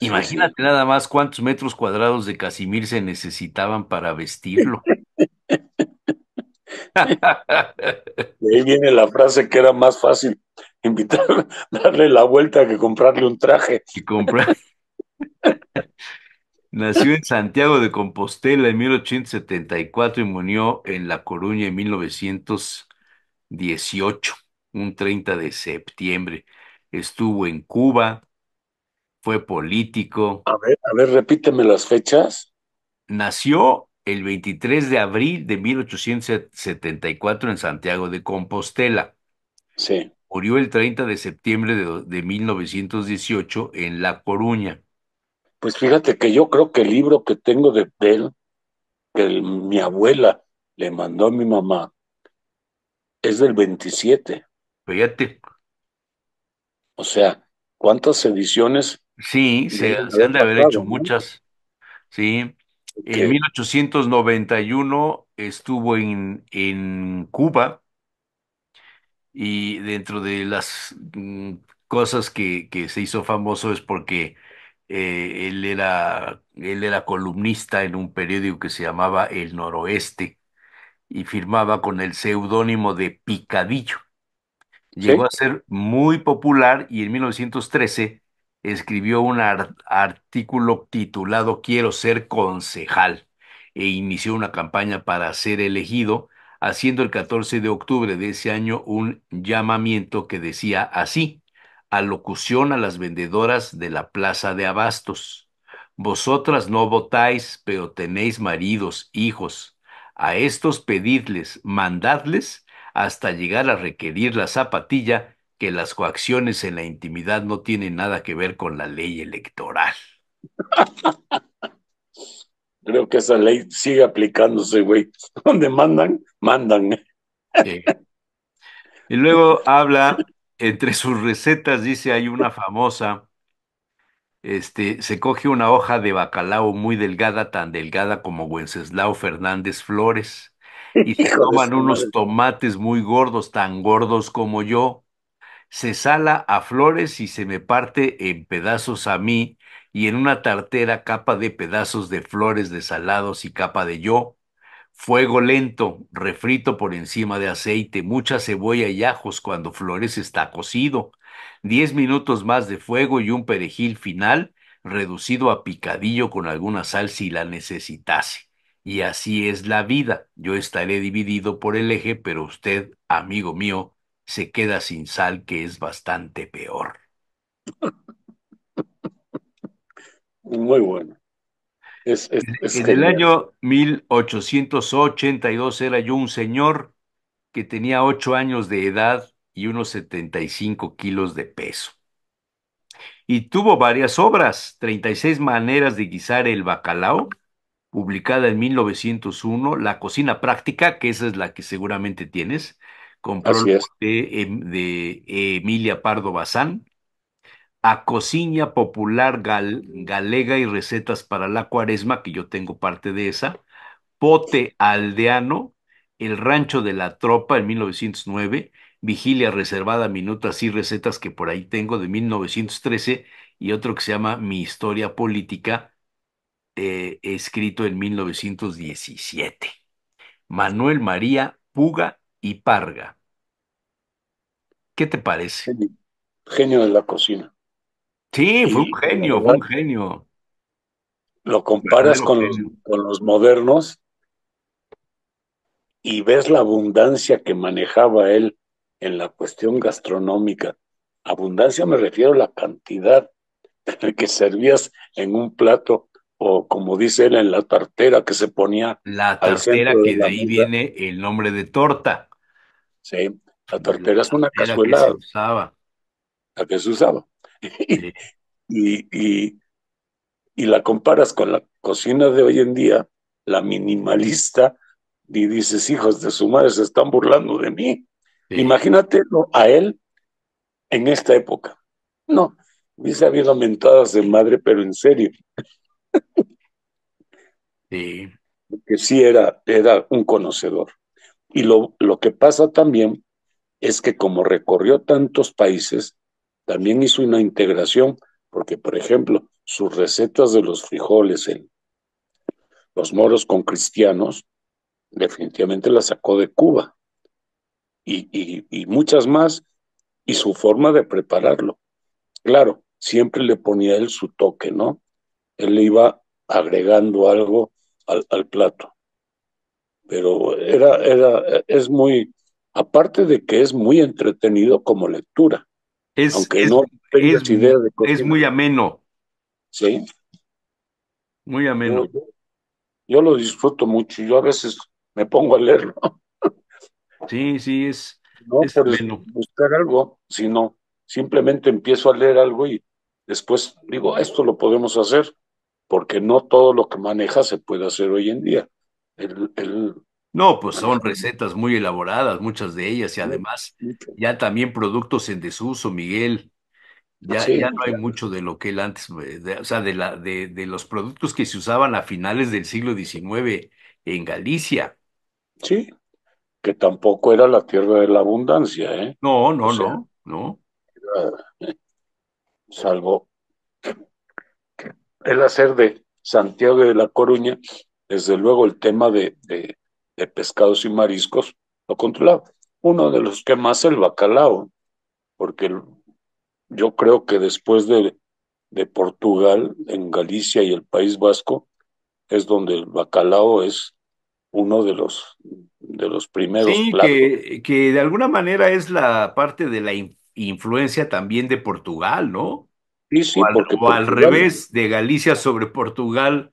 S1: Imagínate nada más cuántos metros cuadrados de Casimir se necesitaban para vestirlo. De
S3: ahí viene la frase que era más fácil invitar, [laughs] darle la vuelta que comprarle un traje.
S1: Nació en Santiago de Compostela en 1874 y murió en La Coruña en 1918, un 30 de septiembre. Estuvo en Cuba, fue político.
S3: A ver, a ver, repíteme las fechas.
S1: Nació el 23 de abril de 1874 en Santiago de Compostela. Sí. Murió el 30 de septiembre de, 1918 en La Coruña.
S3: Pues fíjate que yo creo que el libro que tengo de, él, que mi abuela le mandó a mi mamá, es del 27. Fíjate. O sea, ¿cuántas ediciones Sí, se, han de haber hecho muchas,
S1: sí. En 1891 estuvo en, en Cuba y dentro de las mm, cosas que, que se hizo famoso es porque eh, él era, él era columnista en un periódico que se llamaba El Noroeste y firmaba con el seudónimo de Picadillo.
S2: Llegó a ser
S1: muy popular y en 1913 escribió un artículo titulado Quiero ser concejal e inició una campaña para ser elegido, haciendo el 14 de octubre de ese año un llamamiento que decía así, alocución a las vendedoras de la Plaza de Abastos. Vosotras no votáis, pero tenéis maridos, hijos. A estos pedidles, mandadles hasta llegar a requerir la zapatilla que las coacciones
S3: en la intimidad no tienen nada que ver con la ley electoral. [laughs] Creo que esa ley sigue aplicándose, güey. [laughs] Donde mandan, mandan. ¿eh?
S1: Y luego habla, entre sus recetas, dice, hay una famosa, este, se coge una hoja de bacalao muy delgada, tan delgada como Wenceslao Fernández Flores,
S4: y se toman unos
S1: tomates muy gordos, tan gordos como yo, se sala a flores y se me parte en pedazos a mí, y en una tartera capa de pedazos de flores desalados y capa de yo, fuego lento, refrito por encima de aceite, mucha cebolla y ajos cuando flores está cocido, diez minutos más de fuego y un perejil final reducido a picadillo con alguna sal si la necesitase. Y así es la vida. Yo estaré dividido por el eje, pero usted, amigo mío, se queda sin sal, que es bastante
S3: peor. Muy bueno. en el año
S1: 1882 era yo un señor que tenía ocho años de edad y unos 75 kilos de peso. Y tuvo varias obras, 36 maneras de guisar el bacalao, publicada en 1901, La cocina práctica, que esa es la que seguramente tienes, compró em, de, eh, Emilia Pardo Bazán, a Cocina Popular Galega y Recetas para la Cuaresma, que yo tengo parte de esa, Pote Aldeano, El Rancho de la Tropa en 1909, Vigilia Reservada, Minutas y Recetas, que por ahí tengo de 1913, y otro que se llama Mi Historia Política, eh, escrito en 1917. Manuel María Puga y Parga. ¿Qué te parece?
S3: Genio, de la cocina. Sí, fue un genio, un genio. Lo comparas con los, modernos y ves la abundancia que manejaba él en la cuestión gastronómica. Abundancia me refiero a la cantidad que servías en un plato o como dice él, en la tartera que se ponía. La tartera que de, ahí
S1: viene el nombre
S3: de torta. ¿sí? La tortera es una cazuela. La que se usaba. La que se usaba. [laughs] y, y, la comparas con la cocina de hoy en día, la minimalista, y dices, hijos de su madre, se están burlando de mí. imagínate a él en esta época. No, hubiese habido mentadas de madre, pero en serio. Sí. [laughs] Que sí era, era un conocedor. Y lo, que pasa también es que como recorrió tantos países, también hizo una integración, porque por ejemplo, sus recetas de los frijoles, en los moros con cristianos, definitivamente las sacó de Cuba. Y, muchas más, y su forma de prepararlo. Claro, siempre le ponía él su toque, ¿no? Él le iba agregando algo al plato pero era, era, es muy, aparte de que es muy entretenido como lectura, es, aunque no idea Es muy ameno. Sí. Muy ameno. Yo, lo disfruto mucho, yo a veces me pongo a leerlo. [laughs] Sí, sí, es. No es buscar algo, sino simplemente empiezo a leer algo y después digo, ah, esto lo podemos hacer, porque no todo lo que maneja se puede hacer hoy en día
S1: no, pues son recetas muy elaboradas, muchas de ellas, y además ya también productos en desuso, Miguel.
S2: Ya, ya no hay
S1: mucho de lo que él antes, eh, o sea, de, la, de, de, los productos que se usaban a finales del siglo XIX en Galicia.
S3: Sí, que tampoco era la tierra de la abundancia, ¿eh? No, no, no, no. Eh, salvo el hacer de Santiago de la Coruña desde luego el tema de, pescados y mariscos lo controlaba. Uno de los que más el bacalao, porque yo creo que después de, de Portugal, en Galicia y el País Vasco, es donde el bacalao es uno de los de los primeros sí,
S1: Que, que, de alguna manera es la parte de la influencia también de Portugal, ¿no? Sí, porque al revés de Galicia sobre Portugal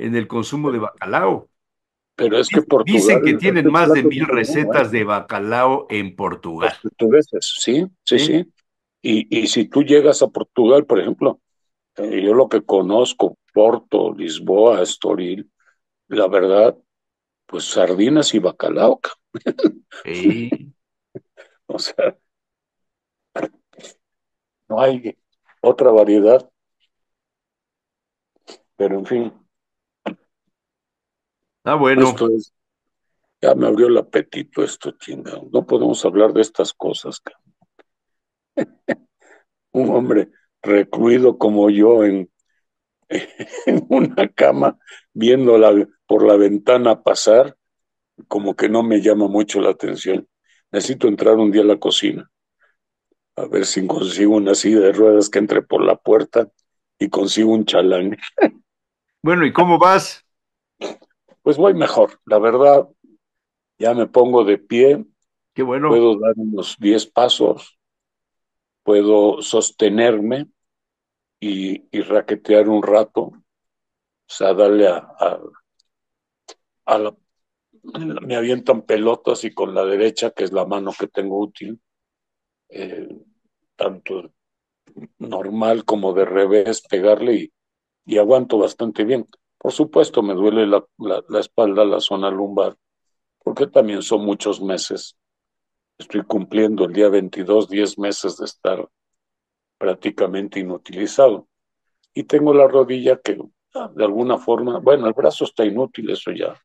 S1: en el consumo de bacalao. Pero es que Portugal, Dicen que tienen más de mil recetas de
S3: bacalao en Portugal. sí, sí, sí. Y, y, si tú llegas a Portugal, por ejemplo, eh, yo lo que conozco, Porto, Lisboa, Estoril, la verdad, pues sardinas y bacalao. Sí. [laughs] o sea, no hay otra variedad. Pero en fin, Ah, bueno. ya me abrió el apetito esto, chingado. No podemos hablar de estas cosas. [laughs] Un hombre recluido como yo [laughs] en, una cama, viéndola por la ventana pasar, como que no me llama mucho la atención. Necesito entrar un día a la cocina, a ver si consigo una silla de ruedas que entre por la puerta y consigo un chalán. [laughs] Bueno, ¿y cómo vas? pues voy mejor. La verdad, ya me pongo de pie. bueno. Puedo dar unos 10 pasos, puedo sostenerme y, raquetear un rato, o sea, darle a, a, Me avientan pelotas y con la derecha, que es la mano que tengo útil, eh, tanto normal como de revés, pegarle y aguanto bastante bien. Por supuesto, me duele la, espalda, la zona lumbar, porque también son muchos meses. Estoy cumpliendo el día 22, 10 meses de estar prácticamente inutilizado. Y tengo la rodilla que ah, de alguna forma, bueno, el brazo está inútil, eso ya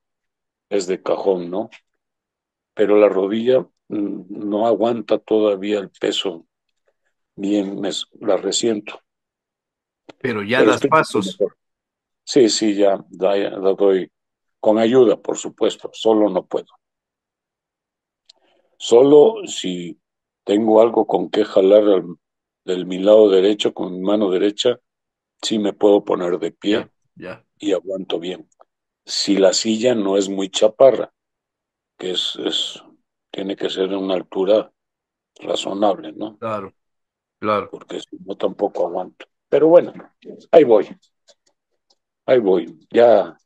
S3: es de cajón, ¿no? Pero la rodilla mm, no aguanta todavía el peso, bien me, la resiento. Pero ya los das pasos. Sí, sí, ya la doy con ayuda, por supuesto, solo no puedo. Solo si tengo algo con que jalar del mi lado derecho, con mi mano derecha, sí me puedo poner de pie y aguanto bien. Si la silla no es muy chaparra, que es, tiene que ser una altura razonable, ¿no? Claro, claro. Porque si no tampoco aguanto. Pero bueno, ahí voy ahí voy. Ya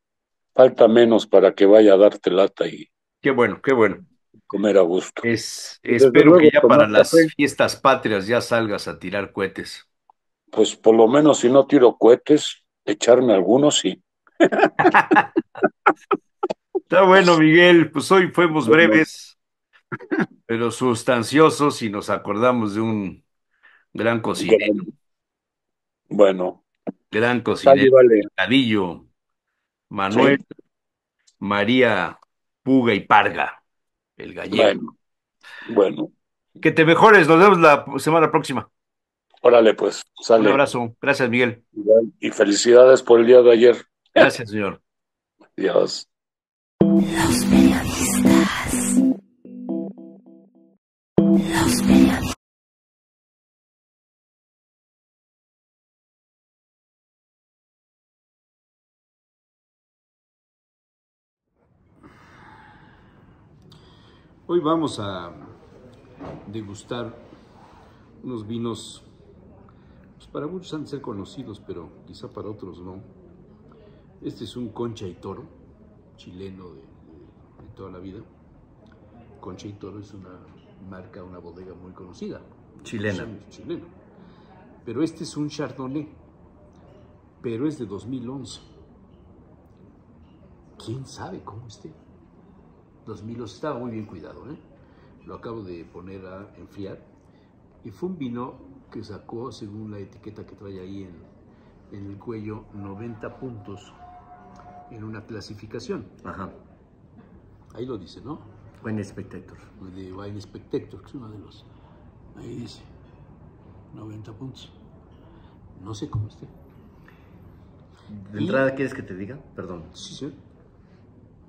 S3: falta menos para que vaya a darte lata y. Qué bueno, qué bueno. Comer a gusto. Es, espero que ya para las
S1: fiestas patrias ya salgas a tirar
S3: cohetes. Pues por lo menos si no tiro cohetes, echarme algunos sí. [laughs] Está bueno, Miguel. Pues hoy fuimos breves,
S1: pero sustanciosos y nos acordamos de un gran cocinero. Bueno, gran cocinero, Cadillo, Manuel María Puga y Parga, el gallego. Bueno, Que te mejores, nos vemos la semana próxima.
S3: Órale, pues, Un abrazo, gracias, Miguel. Y felicidades por el día de ayer. Gracias, señor. Dios.
S1: Hoy vamos a degustar unos vinos, pues para muchos han de ser conocidos, pero quizá para otros no. Este es un concha y toro, chileno de, toda la vida. Concha y toro es una marca, una bodega muy conocida. Chilena. Pero este es un chardonnay, pero es de 2011. ¿Quién sabe cómo esté? 2000 Estaba muy bien cuidado, ¿eh? Lo acabo de poner a enfriar. Y fue un vino que sacó, según la etiqueta que trae ahí en, el cuello, 90 puntos en una clasificación. Ajá. Ahí lo dice, ¿no? Wine Spectator. De Wine Spectator, que es uno de los. Ahí dice. 90 puntos. No sé cómo esté. ¿De entrada
S4: quieres que te diga? Perdón. Sí, sí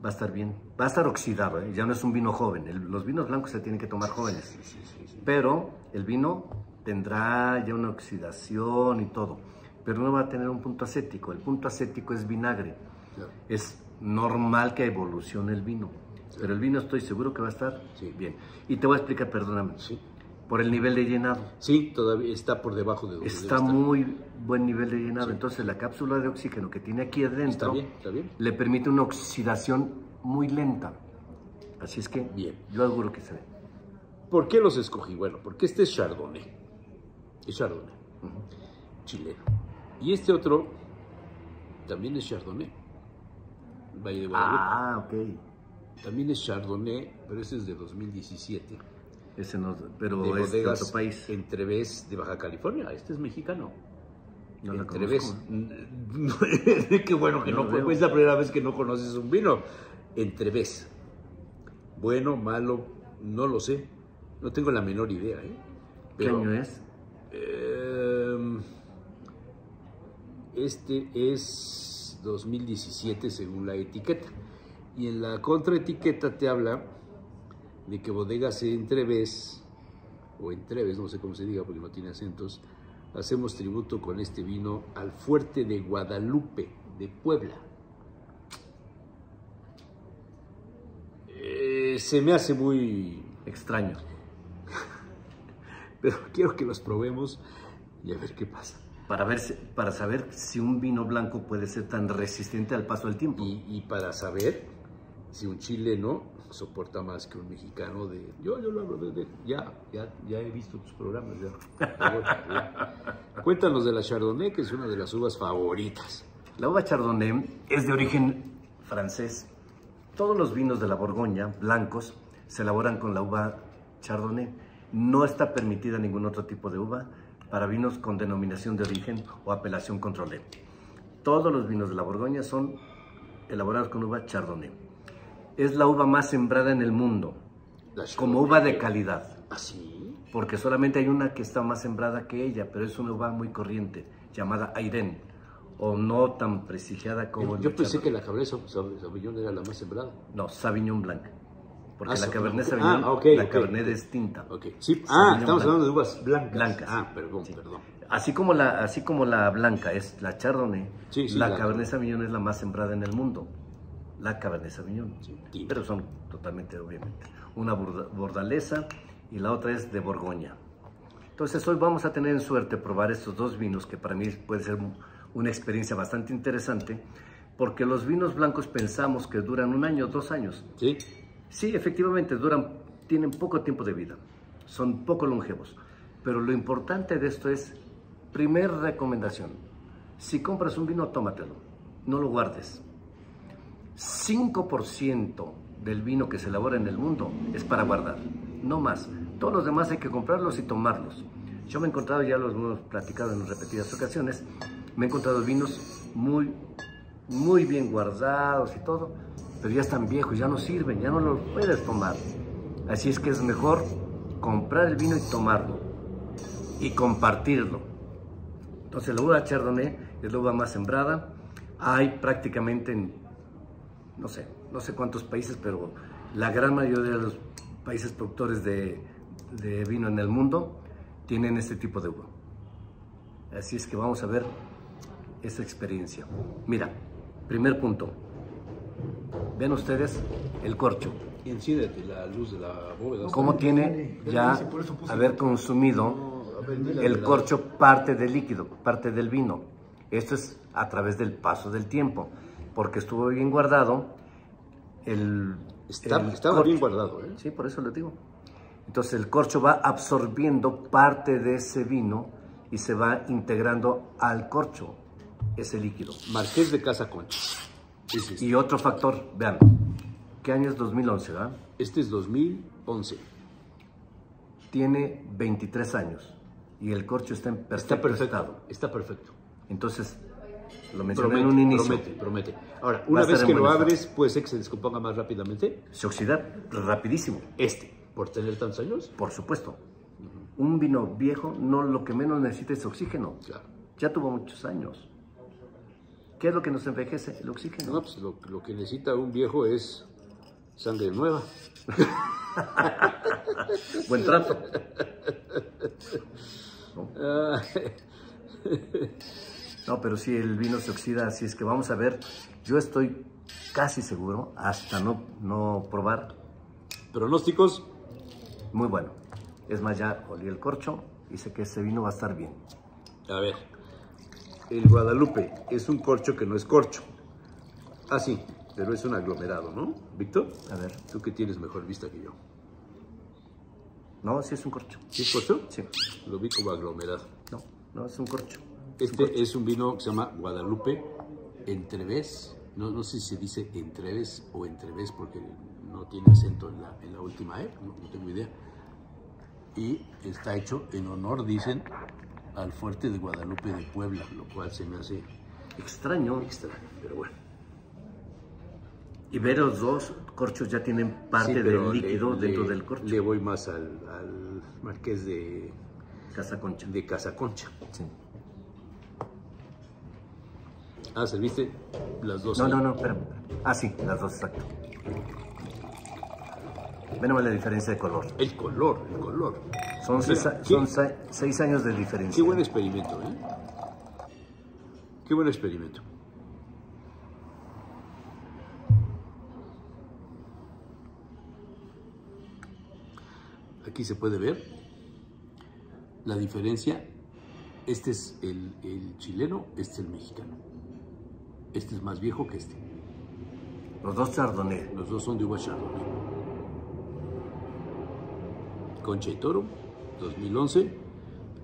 S4: va a estar bien, va a estar oxidado, ¿eh? ya no es un vino joven, los vinos blancos se tienen que tomar jóvenes, pero el vino tendrá ya una oxidación y todo, pero no va a tener un punto acético, el punto acético es vinagre, es normal que evolucione el vino, pero el vino estoy seguro que va a estar bien. Y te voy a explicar, perdóname, por el nivel de llenado. Sí, todavía está por debajo de Está muy buen nivel de llenado. Entonces la cápsula de oxígeno que tiene aquí adentro le permite una oxidación muy lenta. Así es que bien. yo auguro que se ve. ¿Por qué los escogí? Bueno, porque este es Chardonnay. Es Chardonnay.
S1: Chileno. Y este otro también es Chardonnay. Valle de Guadalupe. Ah, ok. También es Chardonnay, pero ese es de 2017 pero de de otro país. Entrevés de Baja California. Este es mexicano. No Entrevés. [laughs] Qué bueno que no, es la primera vez que no conoces un vino. Entrevés. Bueno, malo, no lo sé. No tengo la menor idea. ¿eh? ¿Qué año es? Em, este es 2017 según la etiqueta. Y en la contraetiqueta te habla de que bodegas entreves, o entreves, no sé cómo se diga porque no tiene acentos, hacemos tributo con este vino al fuerte de Guadalupe, de Puebla. Eh, se me hace muy
S4: extraño, [laughs] pero quiero que los probemos y a ver qué pasa. Para, ver, para saber si un vino blanco puede ser tan resistente al paso del tiempo. Y, y para saber si un chileno soporta más que un mexicano
S1: de yo, yo lo hablo desde... ya, ya, he visto tus programas. Ya,
S4: [laughs] Cuéntanos de la Chardonnay, que es una de las uvas favoritas. La uva Chardonnay es de origen francés. Todos los vinos de la Borgoña, blancos, se elaboran con la uva Chardonnay. No está permitida ningún otro tipo de uva para vinos con denominación de origen o apelación controlé. Todos los vinos de la Borgoña son elaborados con uva Chardonnay es la uva más sembrada en el mundo, como uva de calidad. ¿Así? ¿Ah, porque solamente hay una que está más sembrada que ella, pero es una uva muy corriente, llamada Airén, o no tan prestigiada como... Yo, pensé que la Cabernet Sauvignon era la más sembrada. No, Sauvignon Blanc. Porque ah, la Cabernet Sauvignon, ah, la Cabernet es tinta. Ah, estamos hablando de uvas blancas. Ah, perdón, perdón. Así como, la, así como la blanca es la Chardonnay, la Cabernet Sauvignon es la más sembrada en el mundo la Cabernet Sauvignon. Pero son totalmente, obviamente. Una bordalesa y la otra es de Borgoña. Entonces hoy vamos a tener en suerte probar estos dos vinos que para mí puede ser una experiencia bastante interesante porque los vinos blancos pensamos que duran un año, dos años. Sí. Sí, efectivamente, duran, tienen poco tiempo de vida, son poco longevos. Pero lo importante de esto es, primer recomendación, si compras un vino, tómatelo, no lo guardes. 5% del vino que se elabora en el mundo es para guardar, no más. Todos los demás hay que comprarlos y tomarlos. Yo me he encontrado, ya los hemos platicado en repetidas ocasiones, me he encontrado vinos muy, muy bien guardados y todo, pero ya están viejos, ya no sirven, ya no los puedes tomar. Así es que es mejor comprar el vino y tomarlo y compartirlo. Entonces la uva Chardonnay es la uva más sembrada. Hay prácticamente en no sé, no sé cuántos países, pero la gran mayoría de los países productores de, vino en el mundo tienen este tipo de uva. Así es que vamos a ver esa experiencia. Mira, primer punto. Ven ustedes el corcho. ¿Cómo tiene ya haber consumido el corcho parte del líquido, parte del vino? Esto es a través del paso del tiempo porque estuvo bien guardado. El, está, estaba bien guardado, ¿eh? Sí, por eso lo digo. Entonces el corcho va absorbiendo parte de ese vino y se va integrando al corcho ese líquido. Marqués de Casa Concha. Y otro factor, vean, ¿qué año es 2011, verdad? Este es 2011. Tiene 23 años y el corcho está está perfecto, Está perfecto. Entonces, lo mencioné promete, en un inicio. Promete, promete. Ahora, una vez que lo abres, puede ser que se descomponga más rápidamente. Se oxida rapidísimo. Este, por tener tantos años. Por supuesto. Un vino viejo, no lo que menos necesita es oxígeno. Claro. Ya tuvo muchos años. ¿Qué es lo que nos envejece? El oxígeno.
S1: No, pues lo, que necesita un viejo es sangre nueva.
S4: [laughs]
S1: Buen trato.
S3: [laughs] Ah,
S4: [laughs] No, pero si el vino se oxida, así es que vamos a ver. Yo estoy casi seguro, hasta no, no probar. Pronósticos. Muy bueno. Es más, ya olí el corcho y sé que ese vino va a estar bien. A ver, el Guadalupe es un corcho que no es corcho.
S1: Ah, sí, pero es un aglomerado, ¿no? Víctor, a ver, tú que tienes mejor vista que yo. No, sí es un corcho. ¿Sí es corcho? Sí. Lo vi como aglomerado. No, no, es un corcho. Este es un vino que se llama Guadalupe Entreves, No, no sé si se dice Entreves o Entrevés porque no tiene acento en la, última E, no, tengo idea. Y está hecho en honor, dicen, al fuerte
S4: de Guadalupe de Puebla, lo cual se me hace extraño, extraño, pero bueno. Y ver los dos corchos ya tienen parte del líquido dentro del corcho. Le voy más al, marqués de Casa Concha. De Casa Concha. Sí. Ah, serviste las dos. No, no, no, espérame. Ah, sí, las dos, exacto. Menos ver la diferencia de color.
S1: El color, el color. Son,
S4: seis, años de diferencia. Qué buen
S1: experimento, ¿eh? Qué buen experimento. Aquí se puede ver la diferencia. Este es el, el chileno, este es el mexicano. Este es más viejo que este. Los dos chardonnay. Los dos son de uva chardonnay. Concha y Toro, 2011.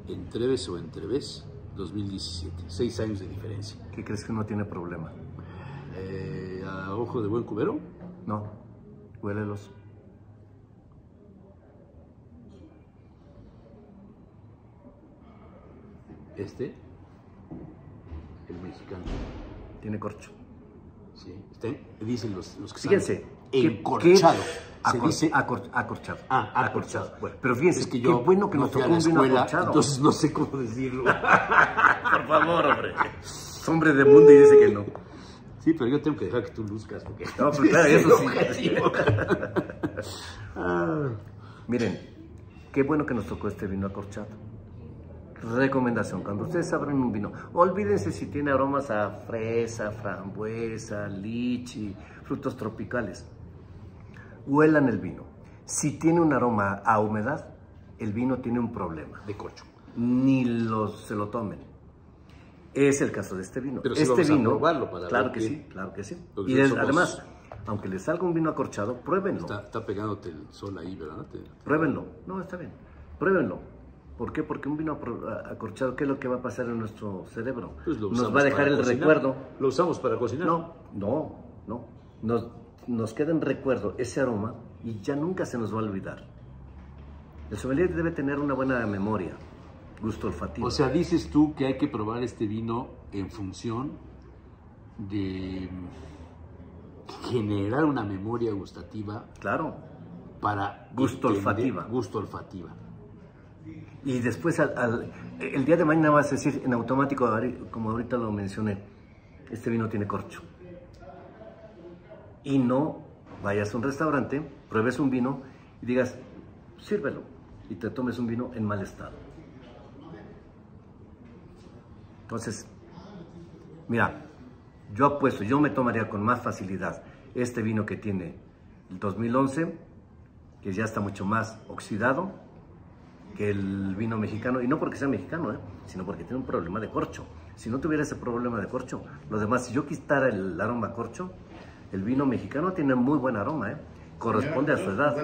S1: Entreves o Entreves,
S4: 2017. Seis años de diferencia. ¿Qué crees que no tiene problema? Eh, ¿A ojo de buen cubero? No. Huélelos. Este, el mexicano tiene corcho. Sí. Usted dice los, los que Fíjense. Encorchado. Se dice acor acorchado. Ah, acorchado. Bueno, pero fíjense, que yo qué bueno que nos tocó un vino acorchado. Entonces
S3: no sé cómo decirlo. [laughs] Por favor, hombre.
S4: Hombre de mundo y dice que no. Sí, pero yo tengo que dejar que tú luzcas. Porque... No,
S1: pero pues claro, eso sí. [laughs]
S3: [laughs] Ah.
S4: Miren, qué bueno que nos tocó este vino acorchado. Recomendación, cuando ustedes abren un vino, olvídense si tiene aromas a fresa, frambuesa, lichi, frutos tropicales. Huelan el vino. Si tiene un aroma a humedad, el vino tiene un problema. De cocho. Ni los, se lo tomen. Es el caso de este vino. Pero este vino, probarlo para claro que sí, claro que sí. y además, aunque les salga un vino acorchado, pruébenlo. Está, pegándote el sol ahí, ¿verdad? Pruébenlo. No, está bien. Pruébenlo ¿Por qué? Porque un vino acorchado, ¿qué es lo que va a pasar en nuestro cerebro? Pues nos va a dejar el recuerdo. ¿Lo usamos para cocinar? No, no, no. Nos, queda en recuerdo ese aroma y ya nunca se nos va a olvidar. El sommelier debe tener una buena memoria, gusto olfativo. O sea, dices
S1: tú que hay que probar este vino en función de
S4: generar una memoria gustativa. Claro. Para gusto Gusto olfativa y después al, el día de mañana vas a decir en automático, como ahorita lo mencioné, este vino tiene corcho. Y no vayas a un restaurante, pruebes un vino y digas, sírvelo, y te tomes un vino en mal estado. Entonces, mira, yo apuesto, yo me tomaría con más facilidad este vino que tiene el 2011, que ya está mucho más oxidado, que el vino mexicano, y no porque sea mexicano, ¿eh? sino porque tiene un problema de corcho. Si no tuviera ese problema de corcho, lo demás, si yo quitara el aroma corcho, el vino mexicano tiene muy buen aroma, ¿eh? corresponde a su edad.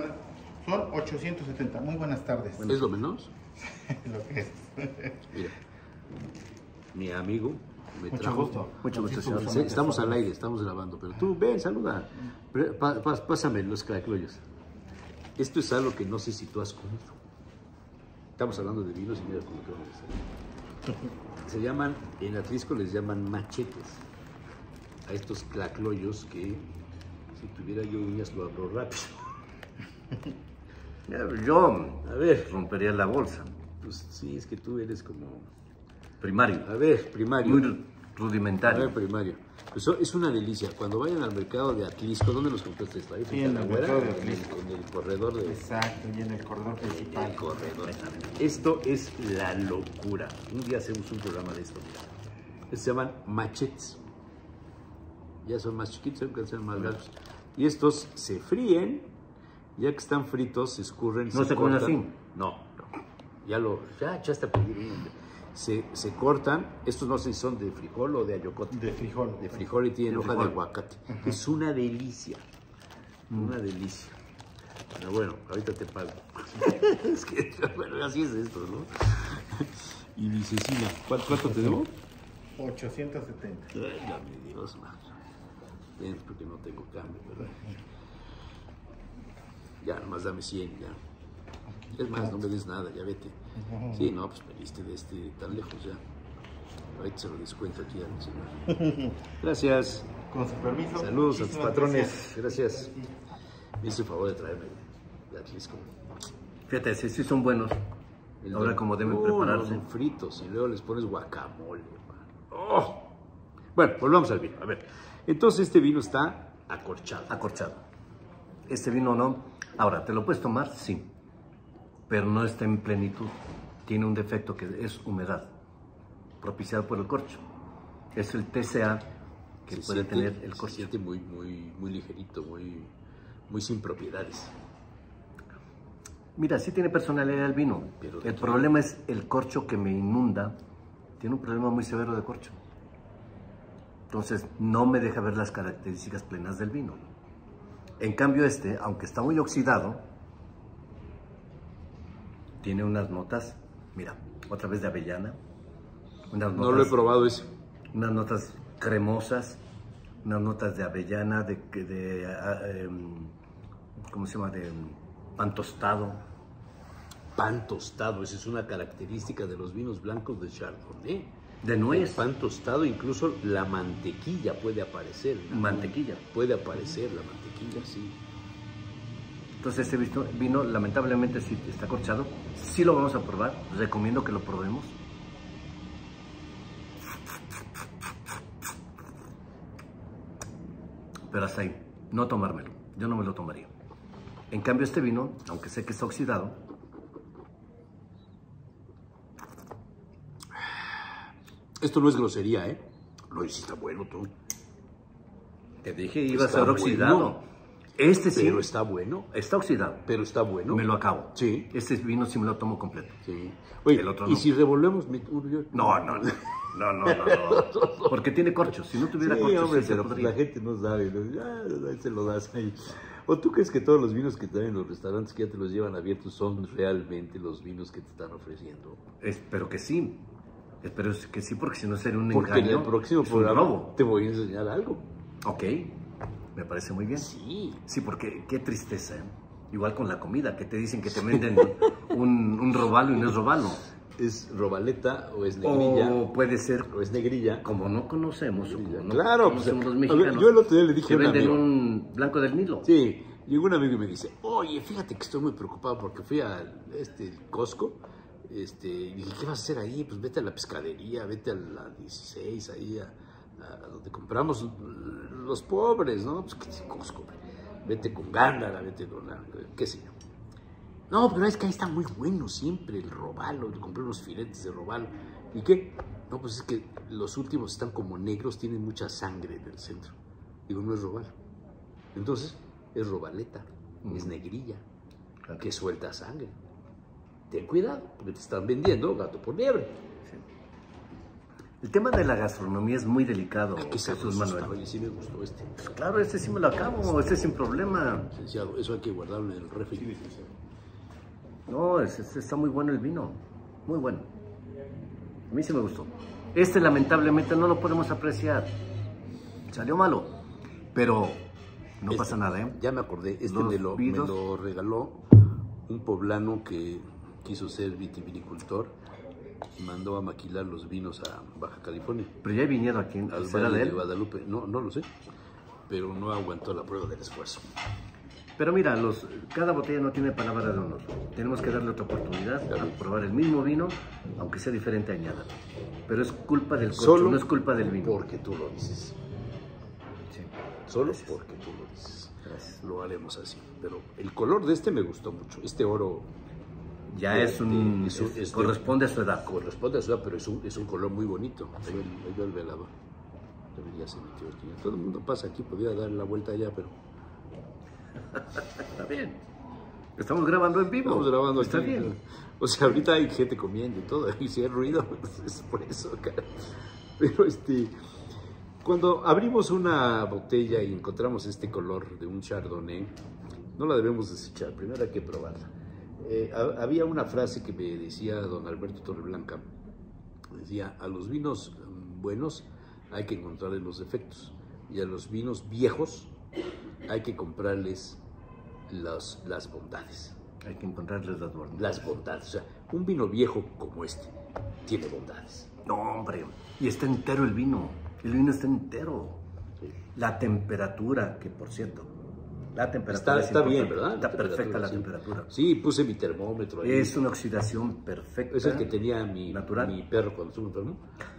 S3: son 870, muy buenas tardes. ¿Es lo menos? [laughs] lo que es.
S1: mi amigo me Mucho Gusto. Mucho gusto. Estamos al aire, estamos grabando, pero tú ven, saluda. Pásame los cracloyos. Esto es algo que no sé si tú has comido. Estamos hablando de vinos y mira cómo te a Se llaman, en Atrisco les llaman machetes. A estos clacloyos que, si tuviera yo uñas, lo abro rápido.
S4: Yo, a ver, rompería la bolsa. Pues sí, es que tú eres como... Primario. A ver, primario. Muy rudimentario. A ver, primario. Eso es una delicia. Cuando
S1: vayan al mercado de Atlisco, ¿dónde los compraste? Está ahí, en el mercado de Atlisco. En el, corredor de... Exacto, y en el corredor principal. En el corredor. Esto es la locura. Un día hacemos un programa de esto, Se llaman machetes. Ya son más chiquitos, que ser más largos. Y estos se fríen. Ya que están fritos, se escurren. ¿No se, ponen comen así? No, no. Ya lo...
S4: Ya ya está pedir
S1: se, se, cortan, estos no sé si son de frijol o de ayocote. De frijol. De frijol y tienen hoja de aguacate. Es una delicia, mm. una delicia. Pero bueno, ahorita te pago. [laughs] es que, bueno, así es esto, ¿no? y dice, sí, ¿cuánto, te debo?
S3: 870.
S1: Ay, Dios, madre. Ven, porque no tengo cambio, ¿verdad? Ya, nomás dame 100, ya. Es más, no me des nada, ya vete. Sí, no, pues pediste de este tan lejos ya. Ahorita se lo descuento aquí al señor. [laughs] Gracias. Con su permiso. Saludos a tus patrones. Gracias.
S4: Me el favor de traerme de Atlisco. Fíjate, si sí son buenos. Ahora, como deben prepararse. Son fritos y luego les pones guacamole. Oh. Bueno, volvamos al vino. A ver. Entonces, este vino está acorchado. Acorchado. Este vino no. Ahora, ¿te lo puedes tomar? Sí pero no está en plenitud. Tiene un defecto que es humedad, propiciado por el corcho. Es el TCA que puede tener el corcho. Se siente muy, muy, muy ligerito, muy, muy sin propiedades. Mira, sí tiene personalidad el vino. Pero el problema es el corcho que me inunda. Tiene un problema muy severo de corcho. Entonces, no me deja ver las características plenas del vino. En cambio, este, aunque está muy oxidado, tiene unas notas, mira, otra vez de avellana. Unas notas, no lo he probado eso. Unas notas cremosas, unas notas de avellana, de, de ah, ah, em, se llama? De pan tostado. Pan tostado, esa es una característica de los vinos blancos de Chardonnay. De nuez. pan tostado, incluso la mantequilla puede aparecer. mantequilla. Puede aparecer la mantequilla, sí. Entonces este vino, lamentablemente sí está corchado, sí lo vamos a probar, recomiendo que lo probemos. Pero hasta ahí, no tomármelo, yo no me lo tomaría. En cambio este vino, aunque sé que está oxidado,
S1: Esto no es grosería, ¿eh? Lo hiciste bueno tú. Te dije, iba a ser oxidado.
S4: Este sí. Pero está bueno. Está oxidado. Pero está bueno. Me lo acabo. Sí. Este vino sí me lo tomo completo. Sí. Oye, el otro no. ¿y si
S1: revolvemos? No,
S4: no, no. No, no, [laughs] Porque tiene corchos. Si no tuviera pues la gente no sabe.
S1: se lo das ahí. ¿O tú crees que todos los vinos que están en los restaurantes que ya te los llevan abiertos son realmente los vinos que te están ofreciendo? Espero que sí. Espero
S4: que sí, porque si no sería un engaño. Porque el próximo te voy a enseñar algo. Ok. Me parece muy bien. Sí. Sí, porque qué tristeza. ¿eh? Igual con la comida, que te dicen que te venden un, robalo y no es robalo es robaleta o es negrilla. O puede ser. O es negrilla. Como no conocemos. Como no claro, pues, los mexicanos. yo el
S3: otro día le
S1: dije un venden un blanco del Nilo. Sí, llegó un amigo y me dice, oye, fíjate que estoy muy preocupado porque fui al este Costco. Este, y dije, ¿qué vas a hacer ahí? Pues vete a la pescadería, vete a la 16, ahí a donde compramos los pobres, ¿no? Pues, que se Vete con Gándara, vete con... qué sé No, pero es que ahí está muy bueno siempre el robalo. Le compré unos filetes de robalo. ¿Y qué? No, pues es que los últimos están como negros, tienen mucha sangre en el centro. Digo, no es robalo. Entonces, es robaleta, mm. es negrilla, que suelta
S4: sangre. Ten cuidado, porque te están vendiendo gato por liebre. El tema de la gastronomía es muy delicado, Manuel. sí me gustó este. Pues claro, este sí me lo acabo, este sin problema. eso hay que guardarlo en el refri. No, está muy bueno el vino, muy bueno. A mí sí me gustó. Este lamentablemente no lo podemos apreciar. Salió malo, pero no este, pasa nada, ¿eh? Ya me acordé, este me lo, me lo regaló un
S1: poblano que quiso ser vitivinicultor mandó a maquilar los vinos
S4: a Baja California. Pero ya vinieron aquí en al de, Guadalupe. No, no lo sé, pero no aguantó la prueba del esfuerzo. Pero mira, los, cada botella no tiene palabra de honor. Tenemos que darle otra oportunidad para a probar el mismo vino, aunque sea diferente añada. Pero es culpa del corcho, Solo no es culpa del vino. Porque tú lo dices. Sí. Solo porque tú lo dices. Gracias. Lo haremos así. Pero el color de este me gustó mucho. Este oro ya es este, un. Este, corresponde
S1: a su edad. Corresponde a su edad, pero es un, es un color muy bonito. el velador. se Todo el mundo pasa aquí, podía dar la vuelta allá, pero. Está bien. Estamos grabando en vivo. Estamos grabando Está bien. O sea, ahorita hay gente comiendo y todo, y si hay ruido, [laughs] pues, es por eso, cara. Pero este. Cuando abrimos una botella y encontramos este color de un chardonnay, no la debemos desechar. Primero hay que probarla. Eh, había una frase que me decía don Alberto Torreblanca, decía, a los vinos buenos hay que encontrarles los defectos y a los vinos viejos hay que comprarles las, las bondades. Hay que encontrarles las bondades. O sea, un vino viejo como este tiene bondades. No,
S4: hombre. Y está entero el vino. El vino está entero. La temperatura, que por cierto, la temperatura. Está, bien, ¿verdad? Está perfecta la temperatura. Sí, puse
S1: mi termómetro ahí. Es una oxidación perfecta. Es el que tenía mi, mi perro cuando estuvo enfermo.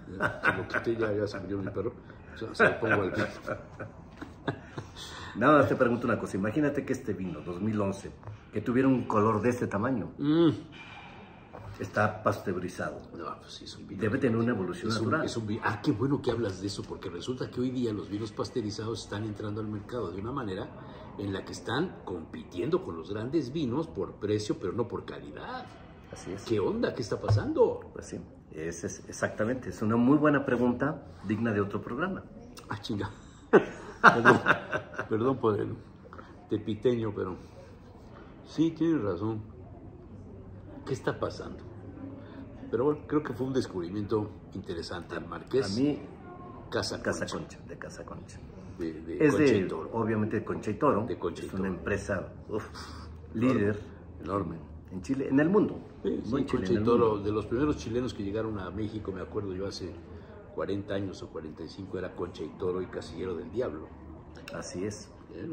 S4: Lo eh, quité, ya, ya se mi perro. Se lo pongo al [laughs] Nada te pregunto una cosa. Imagínate que este vino, 2011, que tuviera un color de este tamaño. Mm. Está pasteurizado. No, pues es un vino. Debe tener una
S1: evolución natural. ah, qué bueno que hablas de eso, porque resulta que hoy día los vinos pasteurizados están entrando al mercado de una manera en la que están compitiendo con los grandes vinos por precio,
S4: pero no por calidad. Así es. ¿Qué onda? ¿Qué está pasando? Pues sí, exactamente. Es una muy buena pregunta, digna de otro programa. Ah, chinga. [laughs] perdón, por el tepiteño, pero sí, tienes razón.
S1: ¿Qué está pasando? Pero bueno, creo que fue un descubrimiento
S4: interesante. Marqués. A mí, Casa Casa Concha, de Casa Concha es de es obviamente de Concha Es una empresa líder. Enorme. En Chile, en el mundo. de
S1: los primeros chilenos que llegaron a México, me acuerdo yo hace 40 años o 45, era Concha y Toro y Casillero del Diablo.
S4: Así es. Eh,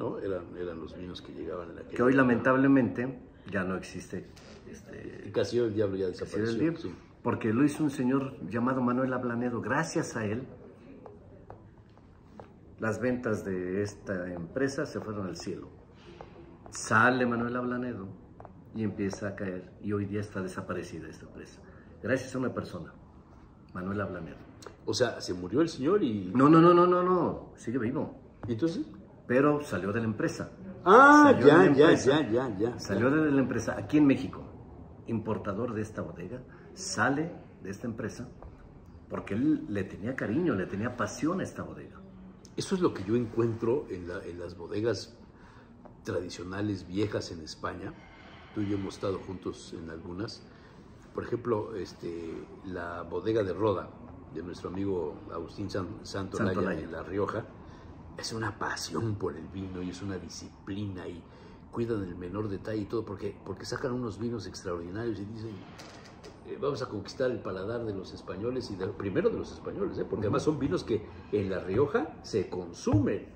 S4: eran, los vinos que llegaban en aquel Que hoy, lamentablemente, ya no existe. Este, Casillero del Diablo ya desapareció. Porque lo hizo un señor llamado Manuel Ablanedo. Gracias a él, las ventas de esta empresa se fueron al cielo. Sale Manuel Ablanedo y empieza a caer y hoy día está desaparecida esta empresa. Gracias a una persona, Manuel Ablanedo. O sea, se murió el señor y... No, no, no, no, no, no, sigue vivo. entonces? Pero salió de la empresa. Ah, ya, ya, ya, ya, ya. Salió de la empresa aquí en México, importador de esta bodega, sale de esta empresa porque él le tenía cariño, le tenía pasión a esta bodega. Eso es lo que yo encuentro en,
S1: las bodegas tradicionales viejas en España. Tú y yo hemos estado juntos en algunas. Por ejemplo, este, la bodega de Roda, de nuestro amigo Agustín San, en La Rioja, es una pasión por el vino y es una disciplina y cuidan el menor detalle y todo, porque, porque sacan unos vinos extraordinarios y dicen, eh, vamos a conquistar el paladar de los españoles y del primero de los españoles, ¿eh? porque además son vinos que en La Rioja se consumen.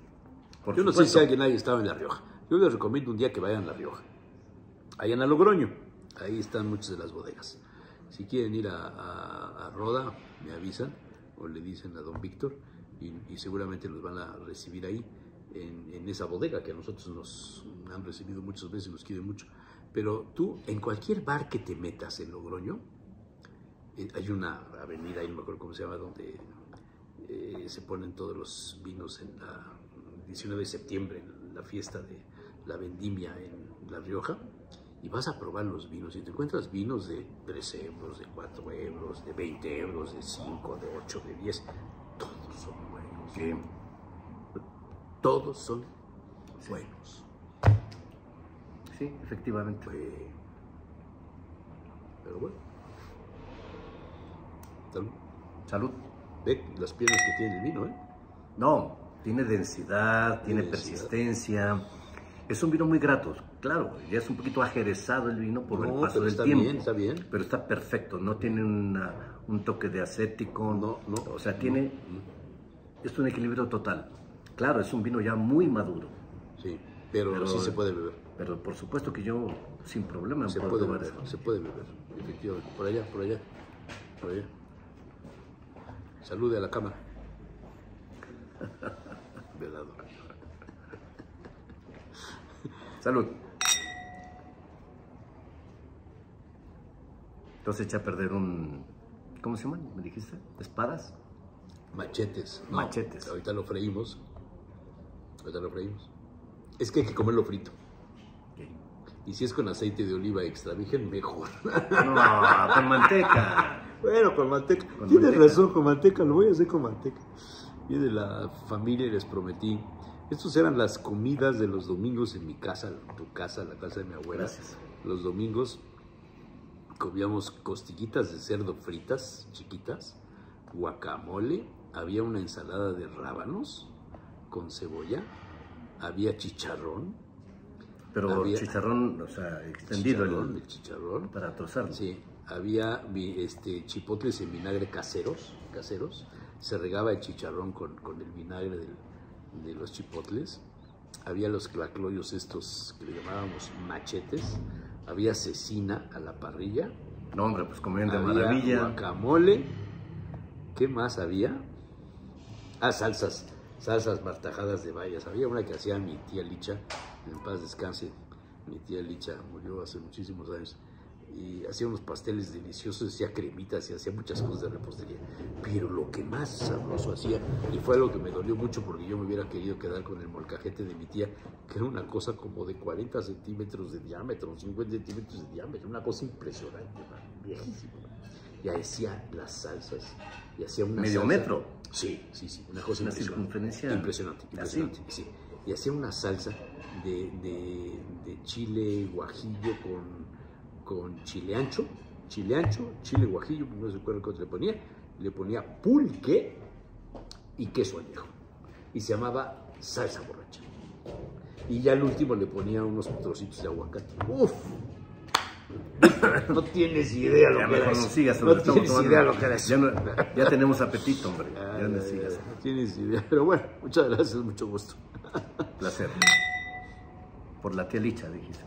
S1: Porque Yo no sé si alguien ahí estaba en La Rioja. Yo les recomiendo un día que vayan a La Rioja. Vayan a Logroño. Ahí están muchas de las bodegas. Si quieren ir a, Roda, me avisan o le dicen a don Víctor y, seguramente los van a recibir ahí. En, en, esa bodega que a nosotros nos han recibido muchas veces y nos quieren mucho. Pero tú, en cualquier bar que te metas en Logroño, hay una avenida, ahí no me acuerdo cómo se llama, donde eh, se ponen todos los vinos en la 19 de septiembre, en la fiesta de la vendimia en La Rioja, y vas a probar los vinos y te encuentras vinos de 3 euros, de 4 euros, de 20 euros, de 5,
S4: de 8, de 10, todos son buenos. Sí. Todos son buenos. Sí, efectivamente. Pues, pero bueno. Salud. Salud. Ve las piedras que tiene el vino, ¿eh? No, tiene densidad, tiene, persistencia. Es un vino muy grato, claro, ya es un poquito ajerezado el vino por el paso pero del está Bien, está bien. Pero está perfecto, no tiene un toque de acético, no, no. O sea, tiene. Mm. Es un equilibrio total. Claro, es un vino ya muy maduro. Sí, pero, pero sí se puede beber. Pero por supuesto que yo, sin problema, se puede beber. Se puede beber, efectivamente. Por allá, por allá, por allá.
S1: Salude a la cámara. Velador.
S4: [laughs] Salud. Entonces echa a perder un. ¿Cómo se llama? ¿Me dijiste? ¿Espadas? Machetes. Machetes. Ahorita lo freímos. Ahorita lo
S1: freímos. Es que hay que comerlo frito. Y si es con aceite de oliva extra virgen, mejor. No, con manteca. Bueno,
S3: con manteca. Tienes razón,
S1: con manteca, lo voy a hacer con manteca. Y de la familia les prometí. Estas eran las comidas de los domingos en mi casa, tu casa, la casa de mi abuela. Gracias. Los domingos comíamos costillitas de cerdo fritas, chiquitas, guacamole, había una ensalada de rábanos con cebolla, había chicharrón. Pero chicharrón, o sea, extendido. chicharrón. Para trozarlo. Sí, había este, chipotles en vinagre caseros, caseros, se regaba el chicharrón con, el vinagre de los chipotles, había los clacloyos estos que le llamábamos machetes, había cecina a la parrilla.
S4: No, hombre, pues comían
S1: de había maravilla. guacamole, ¿qué más había? Ah, salsas, salsas martajadas de bayas, había una que hacía mi tía Licha, en paz descanse, mi tía Licha murió hace muchísimos años, y hacía unos pasteles deliciosos, hacía cremitas y hacía muchas cosas de repostería. Pero lo que más sabroso hacía, y fue algo que me dolió mucho porque yo me hubiera querido quedar con el molcajete de mi tía, que era una cosa como de 40 centímetros de diámetro, 50 centímetros de diámetro, una cosa impresionante, viejísima. Y hacía las salsas, y hacía una ¿Medio metro?
S3: Sí, sí, sí, una cosa una impresionante. Impresionante, impresionante,
S1: Y hacía una salsa de, de chile guajillo con con chile ancho, chile ancho, chile guajillo, no sé cuál que le ponía, le ponía pulque y queso añejo. Y se llamaba salsa borracha. Y ya al último le ponía unos trocitos de aguacate. ¡Uf! No tienes idea lo que era No, sigas, tienes tomando. idea lo que era Ya, tenemos
S4: apetito, hombre. Ya, ah, no sigas. No tienes idea. Pero bueno, muchas gracias, mucho gusto. Placer. Por la telicha, dijiste.